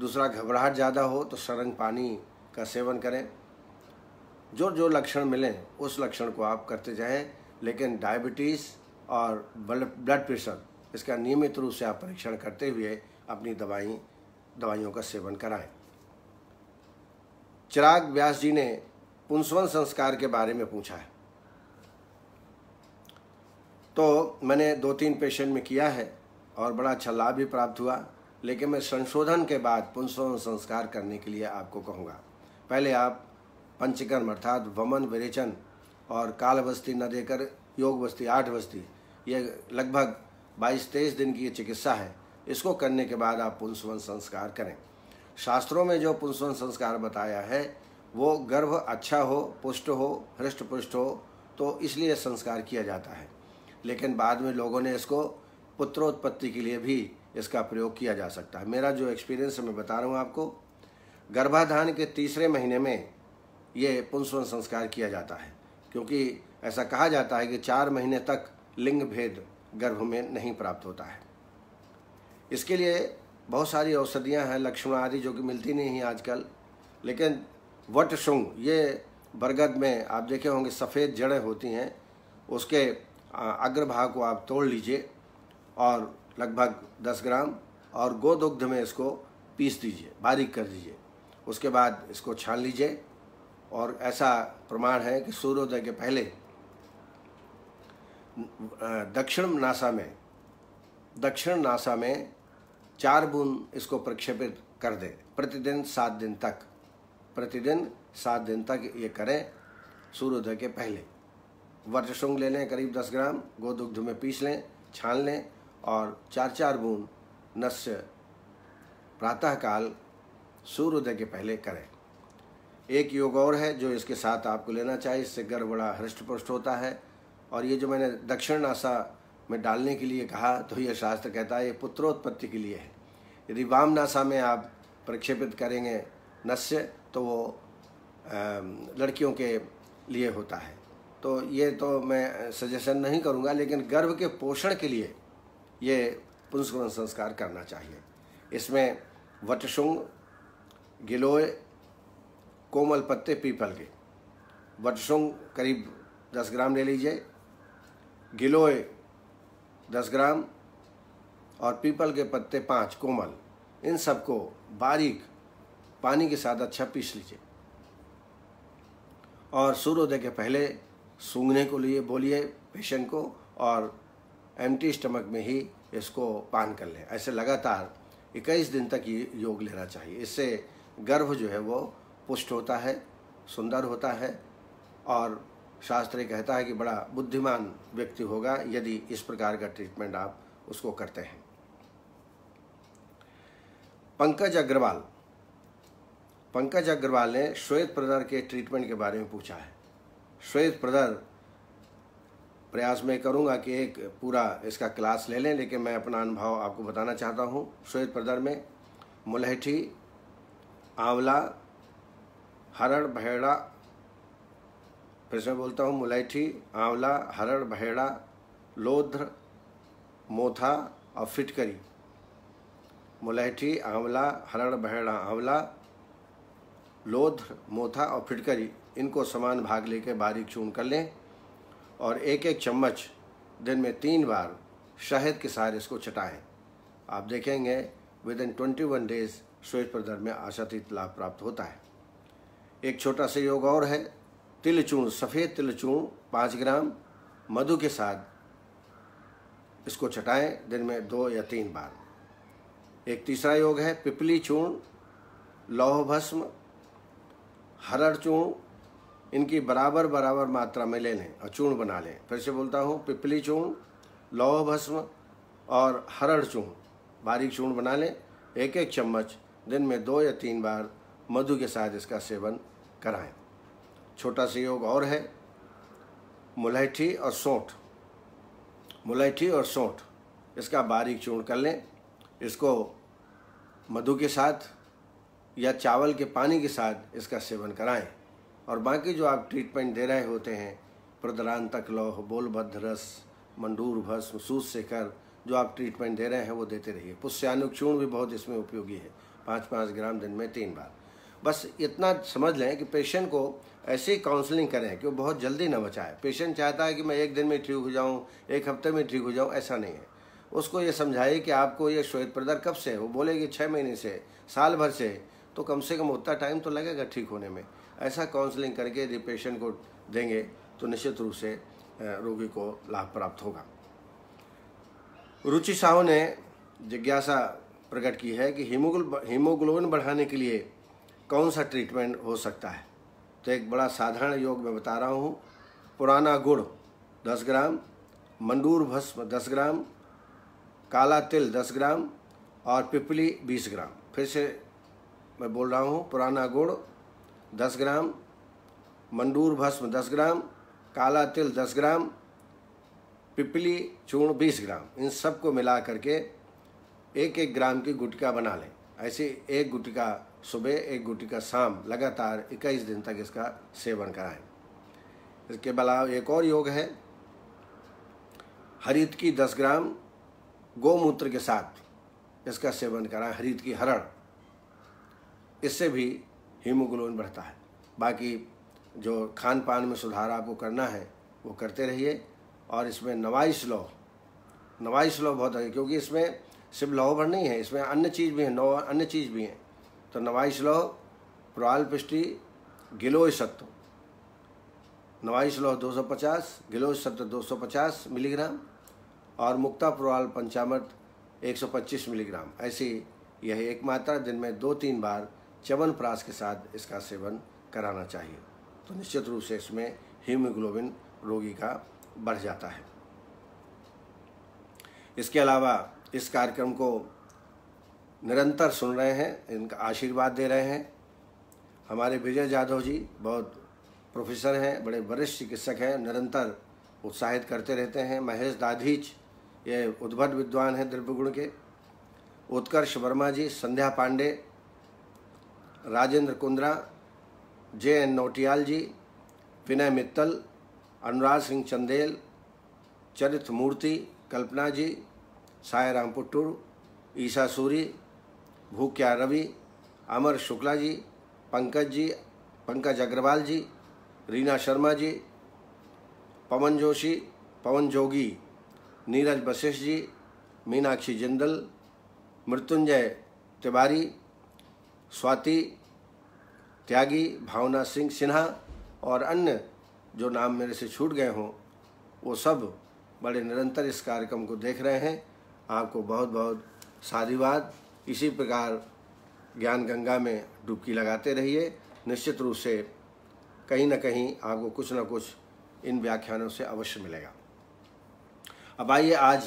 दूसरा घबराहट ज़्यादा हो तो सरंग पानी का सेवन करें जो जो लक्षण मिले उस लक्षण को आप करते जाएं लेकिन डायबिटीज़ और ब्लड प्रेशर इसका नियमित रूप से आप परीक्षण करते हुए अपनी दवाई दवाइयों का सेवन कराएं चिराग व्यास जी ने पुंसवन संस्कार के बारे में पूछा है तो मैंने दो तीन पेशेंट में किया है और बड़ा अच्छा लाभ भी प्राप्त हुआ लेकिन मैं संशोधन के बाद पुंसवन संस्कार करने के लिए आपको कहूँगा पहले आप पंचकर्म अर्थात वमन विरेचन और काल बस्ती न देकर योग बस्ती आठ बस्ती ये लगभग बाईस तेईस दिन की ये चिकित्सा है इसको करने के बाद आप पुंसवन संस्कार करें शास्त्रों में जो पुंसवन संस्कार बताया है वो गर्भ अच्छा हो पुष्ट हो हृष्ट पुष्ट हो तो इसलिए संस्कार किया जाता है लेकिन बाद में लोगों ने इसको पुत्रोत्पत्ति के लिए भी इसका प्रयोग किया जा सकता है मेरा जो एक्सपीरियंस है मैं बता रहा हूँ आपको गर्भाधान के तीसरे महीने में ये पुंसवन संस्कार किया जाता है क्योंकि ऐसा कहा जाता है कि चार महीने तक लिंग भेद गर्भ में नहीं प्राप्त होता है इसके लिए बहुत सारी औषधियाँ हैं लक्ष्मण आदि जो कि मिलती नहीं हैं आजकल लेकिन वट शुंग ये बरगद में आप देखे होंगे सफ़ेद जड़ें होती हैं उसके अग्रभाग को आप तोड़ लीजिए और लगभग 10 ग्राम और गोदुग्ध में इसको पीस दीजिए बारीक कर दीजिए उसके बाद इसको छान लीजिए और ऐसा प्रमाण है कि सूर्योदय के पहले दक्षिण नासा में दक्षिण नासा में चार बूंद इसको प्रक्षेपित कर दे प्रतिदिन सात दिन तक प्रतिदिन सात दिन तक ये करें सूर्योदय के पहले वर्चशुंग ले लें करीब दस ग्राम गोदुग्ध में पीस लें छान लें और चार चार बूंद नस्य प्रातःकाल सूर्योदय के पहले करें एक योग और है जो इसके साथ आपको लेना चाहिए इससे गर्भ बड़ा हृष्ट पुष्ट होता है और ये जो मैंने दक्षिण नासा में डालने के लिए कहा तो ये शास्त्र कहता है ये पुत्रोत्पत्ति के लिए है यदि वाम नासा में आप प्रक्षेपित करेंगे नस्य तो वो लड़कियों के लिए होता है तो ये तो मैं सजेशन नहीं करूँगा लेकिन गर्भ के पोषण के लिए ये पुंस्कुरण संस्कार करना चाहिए इसमें वटशुंग गिलोय कोमल पत्ते पीपल के बटसुंग करीब 10 ग्राम ले लीजिए गिलोय 10 ग्राम और पीपल के पत्ते पाँच कोमल इन सबको बारीक पानी के साथ अच्छा पीस लीजिए और सूर्योदय के पहले सूंघने को लिए बोलिए पेशेंट को और एम्प्टी स्टमक में ही इसको पान कर लें ऐसे लगातार इक्कीस दिन तक ये योग लेना चाहिए इससे गर्भ जो है वो पुष्ट होता है सुंदर होता है और शास्त्र कहता है कि बड़ा बुद्धिमान व्यक्ति होगा यदि इस प्रकार का ट्रीटमेंट आप उसको करते हैं पंकज अग्रवाल पंकज अग्रवाल ने श्वेत प्रदर के ट्रीटमेंट के बारे में पूछा है श्वेत प्रदर प्रयास में करूंगा कि एक पूरा इसका क्लास ले लें लेकिन मैं अपना अनुभव आपको बताना चाहता हूं श्वेत प्रदर में मुलहठी आंवला हरण भैड़ा फिर से बोलता हूँ मुलाइठी आंवला हरण भैड़ा लोध्र मोथा और फिटकरी मुलाइठी आंवला हरण भैड़ा आंवला लोध्र मोथा और फिटकरी इनको समान भाग लेके बारीक चून कर लें और एक एक चम्मच दिन में तीन बार शहद के सहारे इसको चटाएं आप देखेंगे within twenty one days श्वेत प्रदर में आशातीत लाभ प्राप्त होता है एक छोटा सा योग और है तिलचूर्ण सफ़ेद तिलचूर्ण पाँच ग्राम मधु के साथ इसको चटाएं दिन में दो या तीन बार एक तीसरा योग है पिपली चूर्ण लौह भस्म हरड़ चूर्ण इनकी बराबर बराबर मात्रा में ले लें और चूर्ण बना लें फिर से बोलता हूँ पिपली चूर्ण लौह भस्म और हरड़ चूर्ण बारीक चूर्ण बना लें एक एक चम्मच दिन में दो या तीन बार मधु के साथ इसका सेवन कराएं छोटा सा योग और है मुलैठी और सोंठ मुलैठी और सोंठ इसका बारीक चूर्ण कर लें इसको मधु के साथ या चावल के पानी के साथ इसका सेवन कराएं और बाकी जो आप ट्रीटमेंट दे रहे होते हैं प्रदरान तक लौह बोलभद्र रस मंडूर भस्म सूस शेखर जो आप ट्रीटमेंट दे रहे हैं वो देते रहिए पुष्यानुक चूर्ण भी बहुत इसमें उपयोगी है पाँच पाँच ग्राम दिन में तीन बार बस इतना समझ लें कि पेशेंट को ऐसी काउंसलिंग करें कि वो बहुत जल्दी ना बचाए पेशेंट चाहता है कि मैं एक दिन में ठीक हो जाऊँ एक हफ्ते में ठीक हो जाऊँ ऐसा नहीं है उसको ये समझाइए कि आपको ये श्वेत प्रदर कब से वो बोले कि छः महीने से साल भर से तो कम से कम उतना टाइम तो लगेगा ठीक होने में ऐसा काउंसलिंग करके यदि पेशेंट को देंगे तो निश्चित रूप से रोगी को लाभ प्राप्त होगा रुचि साहू ने जिज्ञासा प्रकट की है कि हीमोग्लोबिन बढ़ाने के लिए कौन सा ट्रीटमेंट हो सकता है तो एक बड़ा साधारण योग मैं बता रहा हूँ पुराना गुड़ दस ग्राम मंडूर भस्म दस ग्राम काला तिल दस ग्राम और पिपली बीस ग्राम फिर से मैं बोल रहा हूँ पुराना गुड़ दस ग्राम मंडूर भस्म दस ग्राम काला तिल दस ग्राम पिपली चूर्ण बीस ग्राम इन सबको मिला करके एक एक ग्राम की गुटका बना लें ऐसे एक गुटका सुबह एक गुटी का शाम लगातार 21 दिन तक इसका सेवन कराएं इसके अलावा एक और योग है हरित की 10 ग्राम गोमूत्र के साथ इसका सेवन कराएं हरित की हरण इससे भी हीमोग्लोबिन बढ़ता है बाकी जो खान पान में सुधार आपको करना है वो करते रहिए और इसमें नवाइश लौ नवाइश लौ बहुत है क्योंकि इसमें सिर्फ लोहोभर नहीं है इसमें अन्य चीज़ भी है नौ अन्य चीज़ भी हैं तो नवाइश लो प्राल पृष्टि गिलोय सत्व नवाइश लो दो सौ पचास गिलोय सत्व दो सौ पचास मिलीग्राम और मुक्ता एक पंचामृत 125 मिलीग्राम ऐसी यह एक मात्रा दिन में दो तीन बार चवन प्रास के साथ इसका सेवन कराना चाहिए तो निश्चित रूप से इसमें हीमोग्लोबिन रोगी का बढ़ जाता है इसके अलावा इस कार्यक्रम को निरंतर सुन रहे हैं इनका आशीर्वाद दे रहे हैं हमारे विजय जाधव जी बहुत प्रोफेसर हैं बड़े वरिष्ठ चिकित्सक हैं निरंतर उत्साहित करते रहते हैं महेश दाधीच ये उद्भट विद्वान हैं द्रव्यगुण के उत्कर्ष वर्मा जी संध्या पांडे राजेंद्र कुंद्रा जे एन नोटियाल जी विनय मित्तल अनुराग सिंह चंदेल चरित मूर्ति कल्पना जी सायराम पुट्टूर ईसा सूरी भूख्या रवि अमर शुक्ला जी पंकज जी पंकज अग्रवाल जी रीना शर्मा जी पवन जोशी पवन जोगी नीरज बशेष जी मीनाक्षी जिंदल मृत्युंजय तिवारी स्वाति त्यागी भावना सिंह सिन्हा और अन्य जो नाम मेरे से छूट गए हों वो सब बड़े निरंतर इस कार्यक्रम को देख रहे हैं आपको बहुत बहुत साधुवाद इसी प्रकार ज्ञान गंगा में डुबकी लगाते रहिए निश्चित रूप से कहीं ना कहीं आपको कुछ ना कुछ इन व्याख्यानों से अवश्य मिलेगा अब आइए आज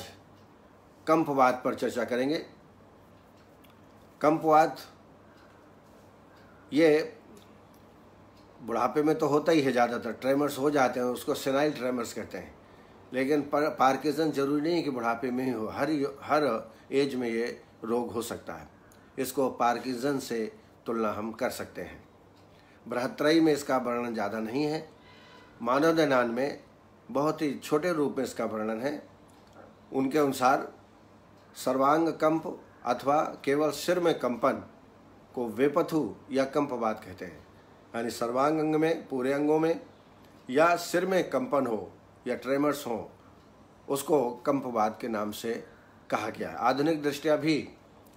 कंपवाद पर चर्चा करेंगे कंपवाद ये बुढ़ापे में तो होता ही है ज़्यादातर ट्रेमर्स हो जाते हैं उसको सेनाइल ट्रेमर्स कहते हैं लेकिन पर पार्किसन जरूरी नहीं है कि बुढ़ापे में ही हो हर हर एज में ये रोग हो सकता है इसको पार्किंसन से तुलना हम कर सकते हैं बृहत्तरई में इसका वर्णन ज़्यादा नहीं है मानव दैनान में बहुत ही छोटे रूप में इसका वर्णन है उनके अनुसार सर्वांग कंप अथवा केवल सिर में कंपन को वेपथु या कंपवाद कहते हैं यानी सर्वांग अंग में पूरे अंगों में या सिर में कंपन हो या ट्रेमर्स हो उसको कंपवाद के नाम से कहा गया है आधुनिक दृष्टिया भी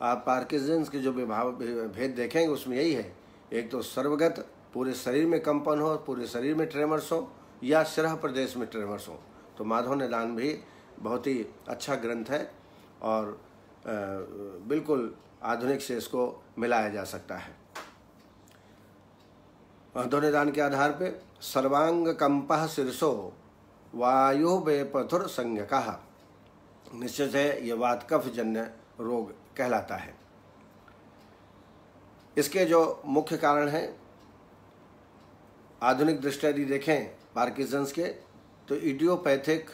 आप पार्किजन्स के जो विभाव भेद देखेंगे उसमें यही है एक तो सर्वगत पूरे शरीर में कंपन हो पूरे शरीर में ट्रेमर्स हो या सिरह प्रदेश में ट्रेमर्स हो तो माधव निदान भी बहुत ही अच्छा ग्रंथ है और बिल्कुल आधुनिक से इसको मिलाया जा सकता है निदान के आधार पर सर्वांग कंप शीर्षो वायु बेपथुर संज्ञ कहा निश्चित है यह वातकफ जन्य रोग कहलाता है इसके जो मुख्य कारण हैं आधुनिक दृष्टि यदि देखें पार्किसंस के तो idiopathic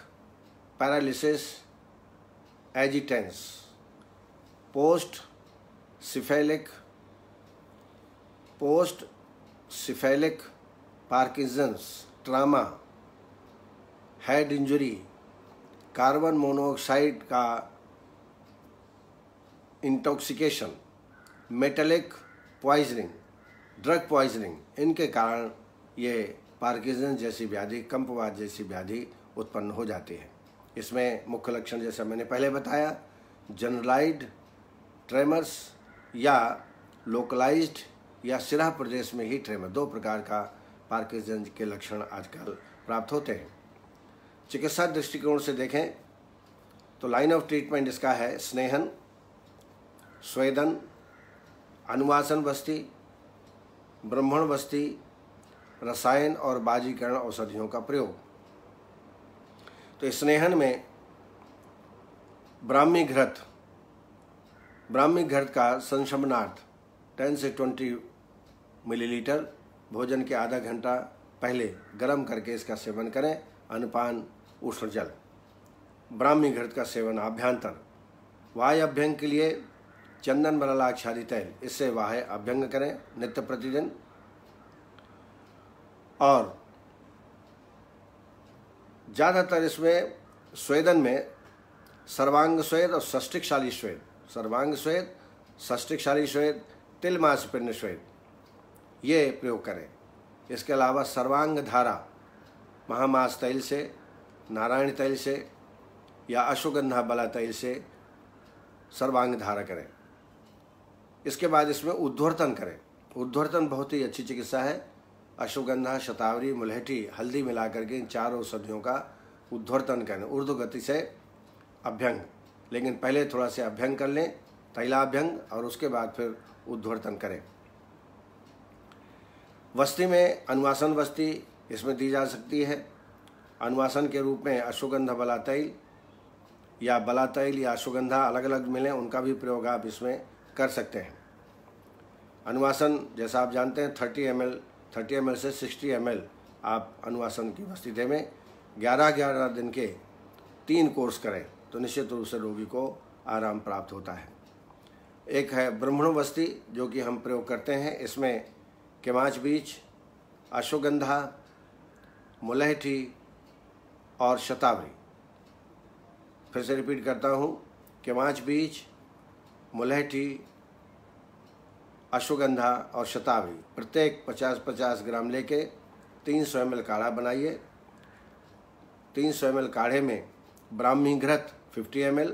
paralysis agitans post cephalic post cephalic Parkinson's trauma head injury carbon monoxide का intoxication metallic poisoning drug poisoning इनके कारण ये पार्किसन जैसी व्याधि कंपवाद जैसी व्याधि उत्पन्न हो जाती है इसमें मुख्य लक्षण जैसा मैंने पहले बताया जनरलाइड ट्रेमर्स या लोकलाइज्ड या सिरा प्रदेश में ही ट्रेमर दो प्रकार का पार्किसन के लक्षण आजकल प्राप्त होते हैं चिकित्सा दृष्टिकोण से देखें तो लाइन ऑफ ट्रीटमेंट इसका है स्नेहन स्वेदन अनुवासन बस्ती ब्रह्मण बस्ती रसायन और बाजीकरण औषधियों का प्रयोग तो स्नेहन में ब्राह्मी घृत ब्राह्मी घृत का संशमनार्थ 10 से 20 मिलीलीटर भोजन के आधा घंटा पहले गर्म करके इसका सेवन करें अनुपान उष्ण जल ब्राह्मी घृत का सेवन आभ्यंतर वाय अभ्यंग के लिए चंदन बललाक्षादी तैल इससे वाह अभ्यंग करें नित्य प्रतिदिन और ज़्यादातर इसमें स्वेदन में सर्वांग स्वेद और षष्टिकशाली स्वेद सर्वांग स्वेद षष्टिकशाली स्वेद तिलमास पिंड स्वेद ये प्रयोग करें इसके अलावा सर्वांग धारा महामास तैल से नारायण तैल से या अश्वगंधा बला तैल से सर्वांग धारा करें इसके बाद इसमें उद्धवर्तन करें उद्धवर्तन बहुत ही अच्छी चिकित्सा है अश्वगंधा शतावरी मुलहठी हल्दी मिला करके इन चार औषधियों का उद्धवर्तन करें उर्दू गति से अभ्यंग लेकिन पहले थोड़ा से अभ्यंग कर लें तैलाभ्यंग और उसके बाद फिर उद्धवर्तन करें वस्ती में अनुवासन वस्ती इसमें दी जा सकती है अनुवासन के रूप में अश्वगंधा बलातैल या बलातैल या अश्वगंधा अलग अलग मिलें उनका भी प्रयोग आप इसमें कर सकते हैं अनुवासन जैसा आप जानते हैं thirty M L thirty M L से सिक्सटी एम एल आप अनुवासन की वस्तीदे में ग्यारह ग्यारह दिन के तीन कोर्स करें तो निश्चित रूप से रोगी को आराम प्राप्त होता है एक है बस्ती जो कि हम प्रयोग करते हैं इसमें केमाच बीज अश्वगंधा मुलहठी और शतावरी फिर से रिपीट करता हूँ केमाच बीच मुलहटी अश्वगंधा और शतावरी प्रत्येक 50-50 ग्राम लेके 300 एम काढ़ा बनाइए 300 एम काढ़े में ब्राह्मी घृत 50 एम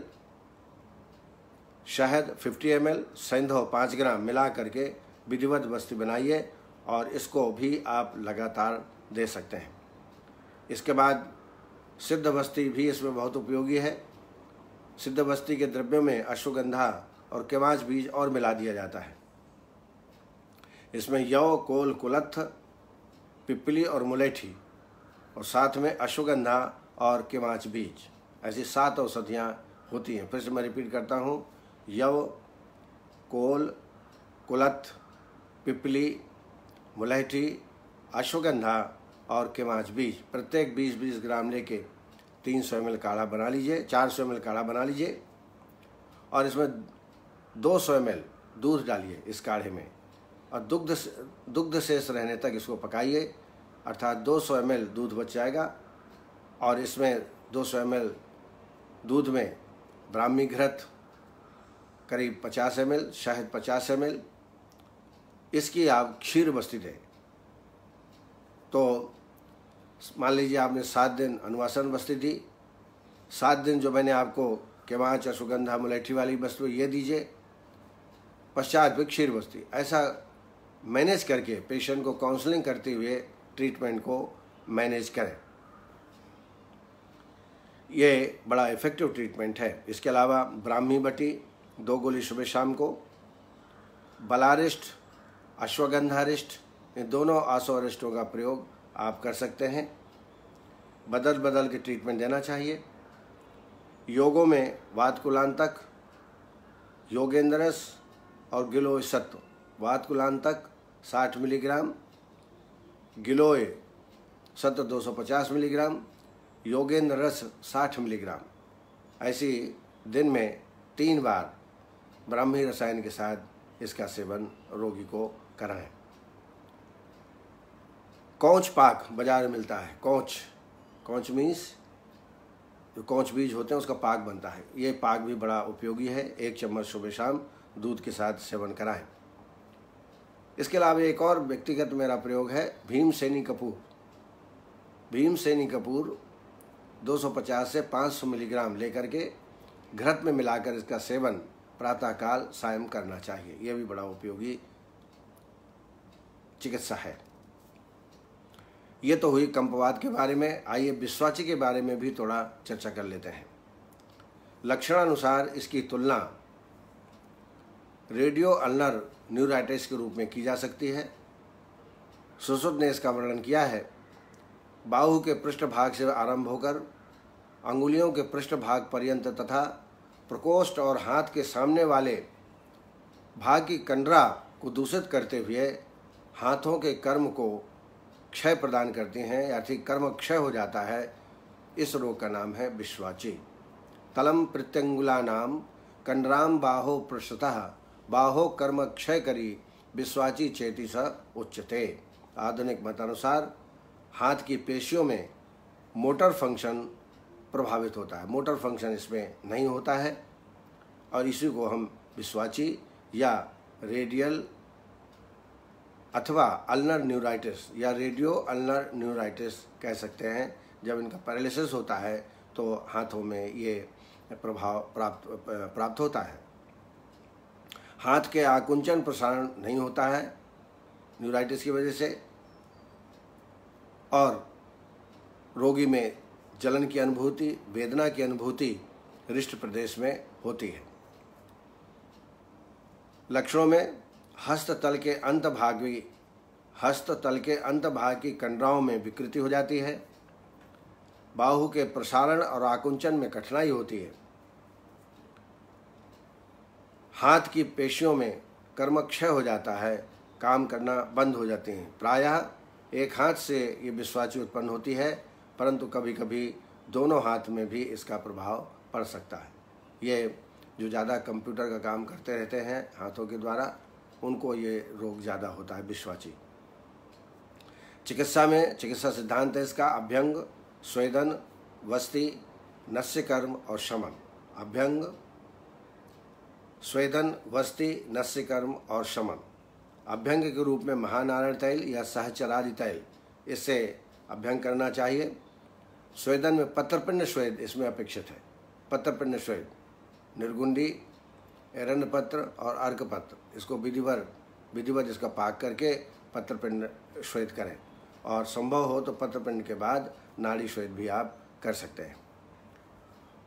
शहद 50 एम एल सेंधो पाँच ग्राम मिला करके विधिवत बस्ती बनाइए और इसको भी आप लगातार दे सकते हैं इसके बाद सिद्ध बस्ती भी इसमें बहुत उपयोगी है सिद्ध बस्ती के द्रव्य में अश्वगंधा और केवाच बीज और मिला दिया जाता है इसमें यौ कोल कुलत्थ पिपली और मुलेठी और साथ में अश्वगंधा और केवाच बीज ऐसी सात औषधियाँ होती हैं फिर से मैं रिपीट करता हूँ यव कोल कुलत्थ पिपली मुलेठी अश्वगंधा और केमाच बीज प्रत्येक 20-20 ग्राम लेके 300 सौ एम काढ़ा बना लीजिए 400 सौ एम काढ़ा बना लीजिए और इसमें 200 सौ दूध डालिए इस काढ़े में और दुग्ध दुग्ध शेष रहने तक इसको पकाइए अर्थात 200 सौ दूध बच जाएगा और इसमें 200 सौ दूध में ब्राह्मी घृत करीब 50 एम शहद 50 एम इसकी आप खीर बस्ती दें तो मान लीजिए आपने सात दिन अनुवासन बस्ती दी सात दिन जो मैंने आपको केवाच या सुगंधा मुलैठी वाली वस्तु ये दीजिए पश्चात भी क्षीर बस्ती ऐसा मैनेज करके पेशेंट को काउंसलिंग करते हुए ट्रीटमेंट को मैनेज करें ये बड़ा इफ़ेक्टिव ट्रीटमेंट है इसके अलावा ब्राह्मी बटी दो गोली सुबह शाम को बलारिष्ट अश्वगंधारिष्ट इन दोनों आसोरिस्टों का प्रयोग आप कर सकते हैं बदल बदल के ट्रीटमेंट देना चाहिए योगों में वातकुलांतक योगेंद्रस और गिलोय सत्व वातकुलांतक 60 मिलीग्राम गिलोय सत्व 250 मिलीग्राम योगेंद्र रस 60 मिलीग्राम ऐसी दिन में तीन बार ब्राह्मी रसायन के साथ इसका सेवन रोगी को कराएं कौच पाक बाजार में मिलता है कौच कौच मीन्स जो कौच बीज होते हैं उसका पाक बनता है ये पाक भी बड़ा उपयोगी है एक चम्मच सुबह शाम दूध के साथ सेवन कराएं इसके अलावा एक और व्यक्तिगत मेरा प्रयोग है भीम सैनी कपूर भीम सैनी कपूर 250 से 500 मिलीग्राम लेकर के घृत में मिलाकर इसका सेवन प्रातःकाल सायं करना चाहिए यह भी बड़ा उपयोगी चिकित्सा है ये तो हुई कंपवाद के बारे में आइए विश्वाची के बारे में भी थोड़ा चर्चा कर लेते हैं लक्षणानुसार इसकी तुलना रेडियो अल्नर न्यूराइटिस के रूप में की जा सकती है सुश्रुत ने इसका वर्णन किया है बाहु के पृष्ठभाग से आरंभ होकर अंगुलियों के पृष्ठभाग पर्यंत तथा प्रकोष्ठ और हाथ के सामने वाले भाग की कंडरा को दूषित करते हुए हाथों के कर्म को क्षय प्रदान करते हैं आर्थिक कर्म क्षय हो जाता है इस रोग का नाम है विश्वाची तलम प्रत्यंगुला नाम कंडराम बाहो पृष्ठतः बाहो कर्म क्षय करी विश्वाची चेती स उच्चते आधुनिक मतानुसार हाथ की पेशियों में मोटर फंक्शन प्रभावित होता है मोटर फंक्शन इसमें नहीं होता है और इसी को हम विश्वाची या रेडियल अथवा अल्नर न्यूराइटिस या रेडियो अल्नर न्यूराइटिस कह सकते हैं जब इनका पैरालिसिस होता है तो हाथों में ये प्रभाव प्राप्त प्राप्त होता है हाथ के आकुंचन प्रसारण नहीं होता है न्यूराइटिस की वजह से और रोगी में जलन की अनुभूति वेदना की अनुभूति रिष्ट प्रदेश में होती है लक्षणों में हस्ततल के अंत भागी हस्ततल के अंत भाग की कंडराओं में विकृति हो जाती है बाहु के प्रसारण और आकुंचन में कठिनाई होती है हाथ की पेशियों में कर्म क्षय हो जाता है काम करना बंद हो जाते हैं प्रायः एक हाथ से ये विश्वाची उत्पन्न होती है परंतु कभी कभी दोनों हाथ में भी इसका प्रभाव पड़ सकता है ये जो ज़्यादा कंप्यूटर का काम करते रहते हैं हाथों के द्वारा उनको ये रोग ज़्यादा होता है विश्वाची चिकित्सा में चिकित्सा सिद्धांत है इसका अभ्यंग स्वेदन वस्ती नस्य कर्म और शमन अभ्यंग स्वेदन वस्ती नस्य कर्म और शमन अभ्यंग के रूप में महानारायण तैल या सहचरादि तैल इससे अभ्यंग करना चाहिए स्वेदन में पत्रपिंड श्वेद इसमें अपेक्षित है पत्रपिंड स्वेद निर्गुंडी एरण पत्र और अर्क पत्र इसको विधिवर विधिवत इसका पाक करके पत्रपिंड श्वेत करें और संभव हो तो पत्रपिंड के बाद नाड़ी श्वेत भी आप कर सकते हैं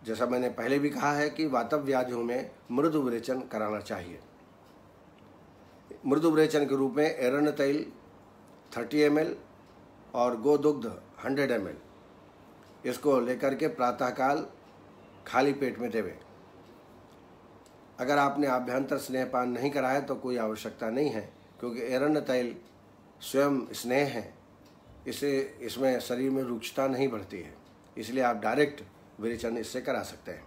जैसा मैंने पहले भी कहा है कि वातव्याधियों में मृदु विरेचन कराना चाहिए मृदु विरेचन के रूप में एरन तेल 30 एम और गोदुग्ध 100 एम इसको लेकर के प्रातःकाल खाली पेट में देवें अगर आपने आभ्यंतर स्नेह पान नहीं कराया तो कोई आवश्यकता नहीं है क्योंकि एरण्य तैल स्वयं स्नेह है इसे इसमें शरीर में रुक्षता नहीं बढ़ती है इसलिए आप डायरेक्ट विरेचन इससे करा सकते हैं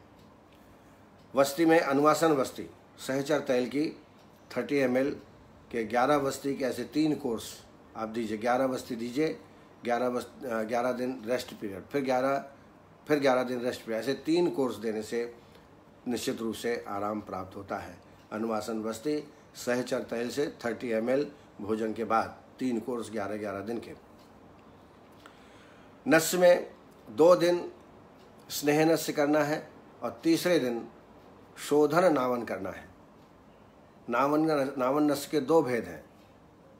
वस्ती में अनुवासन वस्ती सहचर तैल की 30 एम के 11 वस्ती के ऐसे तीन कोर्स आप दीजिए 11 वस्ती दीजिए 11 वस्त ग्यारह दिन रेस्ट पीरियड फिर 11 फिर 11 दिन रेस्ट पीरियड ऐसे तीन कोर्स देने से निश्चित रूप से आराम प्राप्त होता है अनुवासन बस्ती सहचर तेल से 30 एम भोजन के बाद तीन कोर्स 11 11 दिन के नस्य में दो दिन स्नेह नस्य करना है और तीसरे दिन शोधन नावन करना है नावन नावन नस्य के दो भेद हैं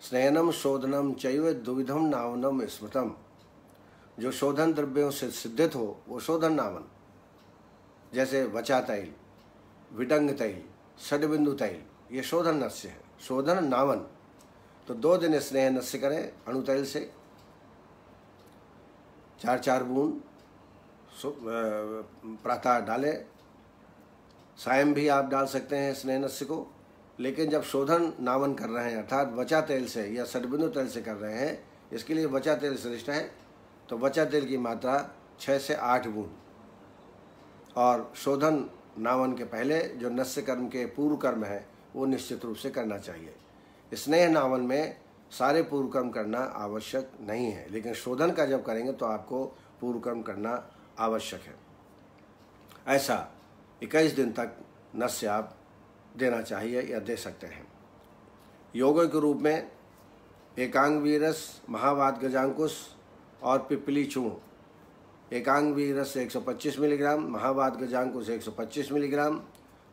स्नेहनम शोधनम चैव दुविधम नावनम स्मृतम जो शोधन द्रव्यों से सिद्धित हो वो शोधन नावन जैसे वचा तैल विडंग तैल षडबिंदु तैल ये शोधन नस्य है शोधन नावन तो दो दिन स्नेह नस्य करें अणु तैल से चार चार बूंद प्रातः डालें सायम भी आप डाल सकते हैं स्नेह नस्य को लेकिन जब शोधन नावन कर रहे हैं अर्थात वचा तेल से या सडबिंदु तेल से कर रहे हैं इसके लिए वचा तेल श्रेष्ठ है तो वचा तेल की मात्रा छः से आठ बूंद और शोधन नावन के पहले जो नस्य कर्म के पूर्व कर्म है वो निश्चित रूप से करना चाहिए स्नेह नावन में सारे पूर्व कर्म करना आवश्यक नहीं है लेकिन शोधन का जब करेंगे तो आपको पूर्व कर्म करना आवश्यक है ऐसा इक्कीस दिन तक नस्य आप देना चाहिए या दे सकते हैं योगों के रूप में एकांग वीरस महावाद गजांकुश और पिपली चूण एकांग भी रस एक मिलीग्राम महावाद गजांकुश एक 125 मिलीग्राम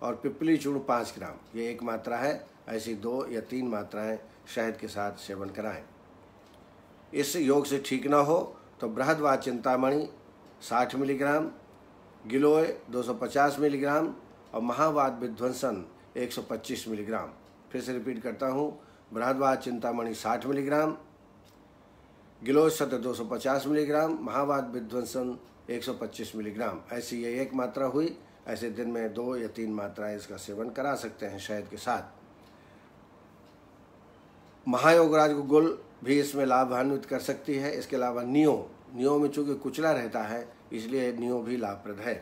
और पिपली चूर्ण पाँच ग्राम ये एक मात्रा है ऐसी दो या तीन मात्राएं शहद के साथ सेवन कराएं इस योग से ठीक ना हो तो व चिंतामणि 60 मिलीग्राम गिलोय 250 मिलीग्राम और महावाद विध्वंसन 125 मिलीग्राम फिर से रिपीट करता हूँ व चिंतामणि साठ मिलीग्राम दो सौ 250 मिलीग्राम महावाद विध्वंसन 125 मिलीग्राम ऐसी ये एक मात्रा हुई ऐसे दिन में दो या तीन मात्राएं इसका सेवन करा सकते हैं शहद के साथ महायोगराज गुल भी इसमें लाभान्वित कर सकती है इसके अलावा नियो नियो में चूंकि कुचला रहता है इसलिए नियो भी लाभप्रद है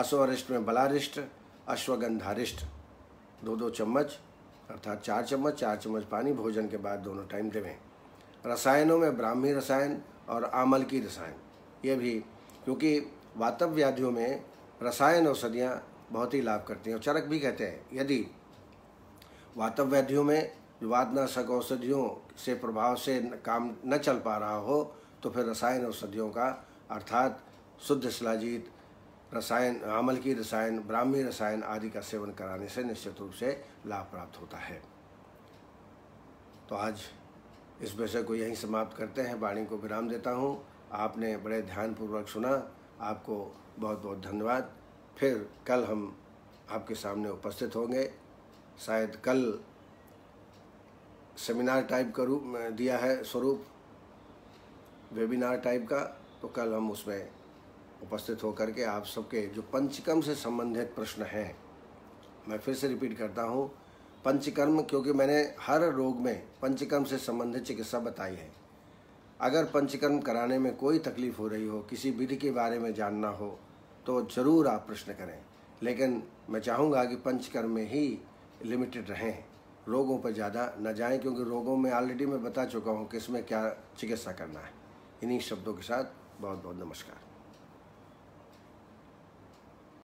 आसोअरिष्ट में बलारिष्ट अश्वगंधारिष्ट दो दो चम्मच अर्थात चार चम्मच चार चम्मच पानी भोजन के बाद दोनों टाइम देवें रसायनों में ब्राह्मी रसायन और आमल की रसायन ये भी क्योंकि वातव व्याधियों में रसायन औषधियाँ बहुत ही लाभ करती हैं और चरक भी कहते हैं यदि वातव व्याधियों में वादनाशक औषधियों से प्रभाव से काम न चल पा रहा हो तो फिर रसायन औषधियों का अर्थात शुद्ध शिलाजीत रसायन आमल की रसायन ब्राह्मी रसायन आदि का सेवन कराने से निश्चित रूप से लाभ प्राप्त होता है तो आज इस विषय को यहीं समाप्त करते हैं वाणी को विराम देता हूँ आपने बड़े ध्यानपूर्वक सुना आपको बहुत बहुत धन्यवाद फिर कल हम आपके सामने उपस्थित होंगे शायद कल सेमिनार टाइप का रूप दिया है स्वरूप वेबिनार टाइप का तो कल हम उसमें उपस्थित होकर के आप सबके जो पंचकम से संबंधित प्रश्न हैं मैं फिर से रिपीट करता हूँ पंचकर्म क्योंकि मैंने हर रोग में पंचकर्म से संबंधित चिकित्सा बताई है अगर पंचकर्म कराने में कोई तकलीफ हो रही हो किसी विधि के बारे में जानना हो तो ज़रूर आप प्रश्न करें लेकिन मैं चाहूँगा कि पंचकर्म में ही लिमिटेड रहें रोगों पर ज़्यादा न जाएं क्योंकि रोगों में ऑलरेडी मैं बता चुका हूँ कि इसमें क्या चिकित्सा करना है इन्हीं शब्दों के साथ बहुत बहुत नमस्कार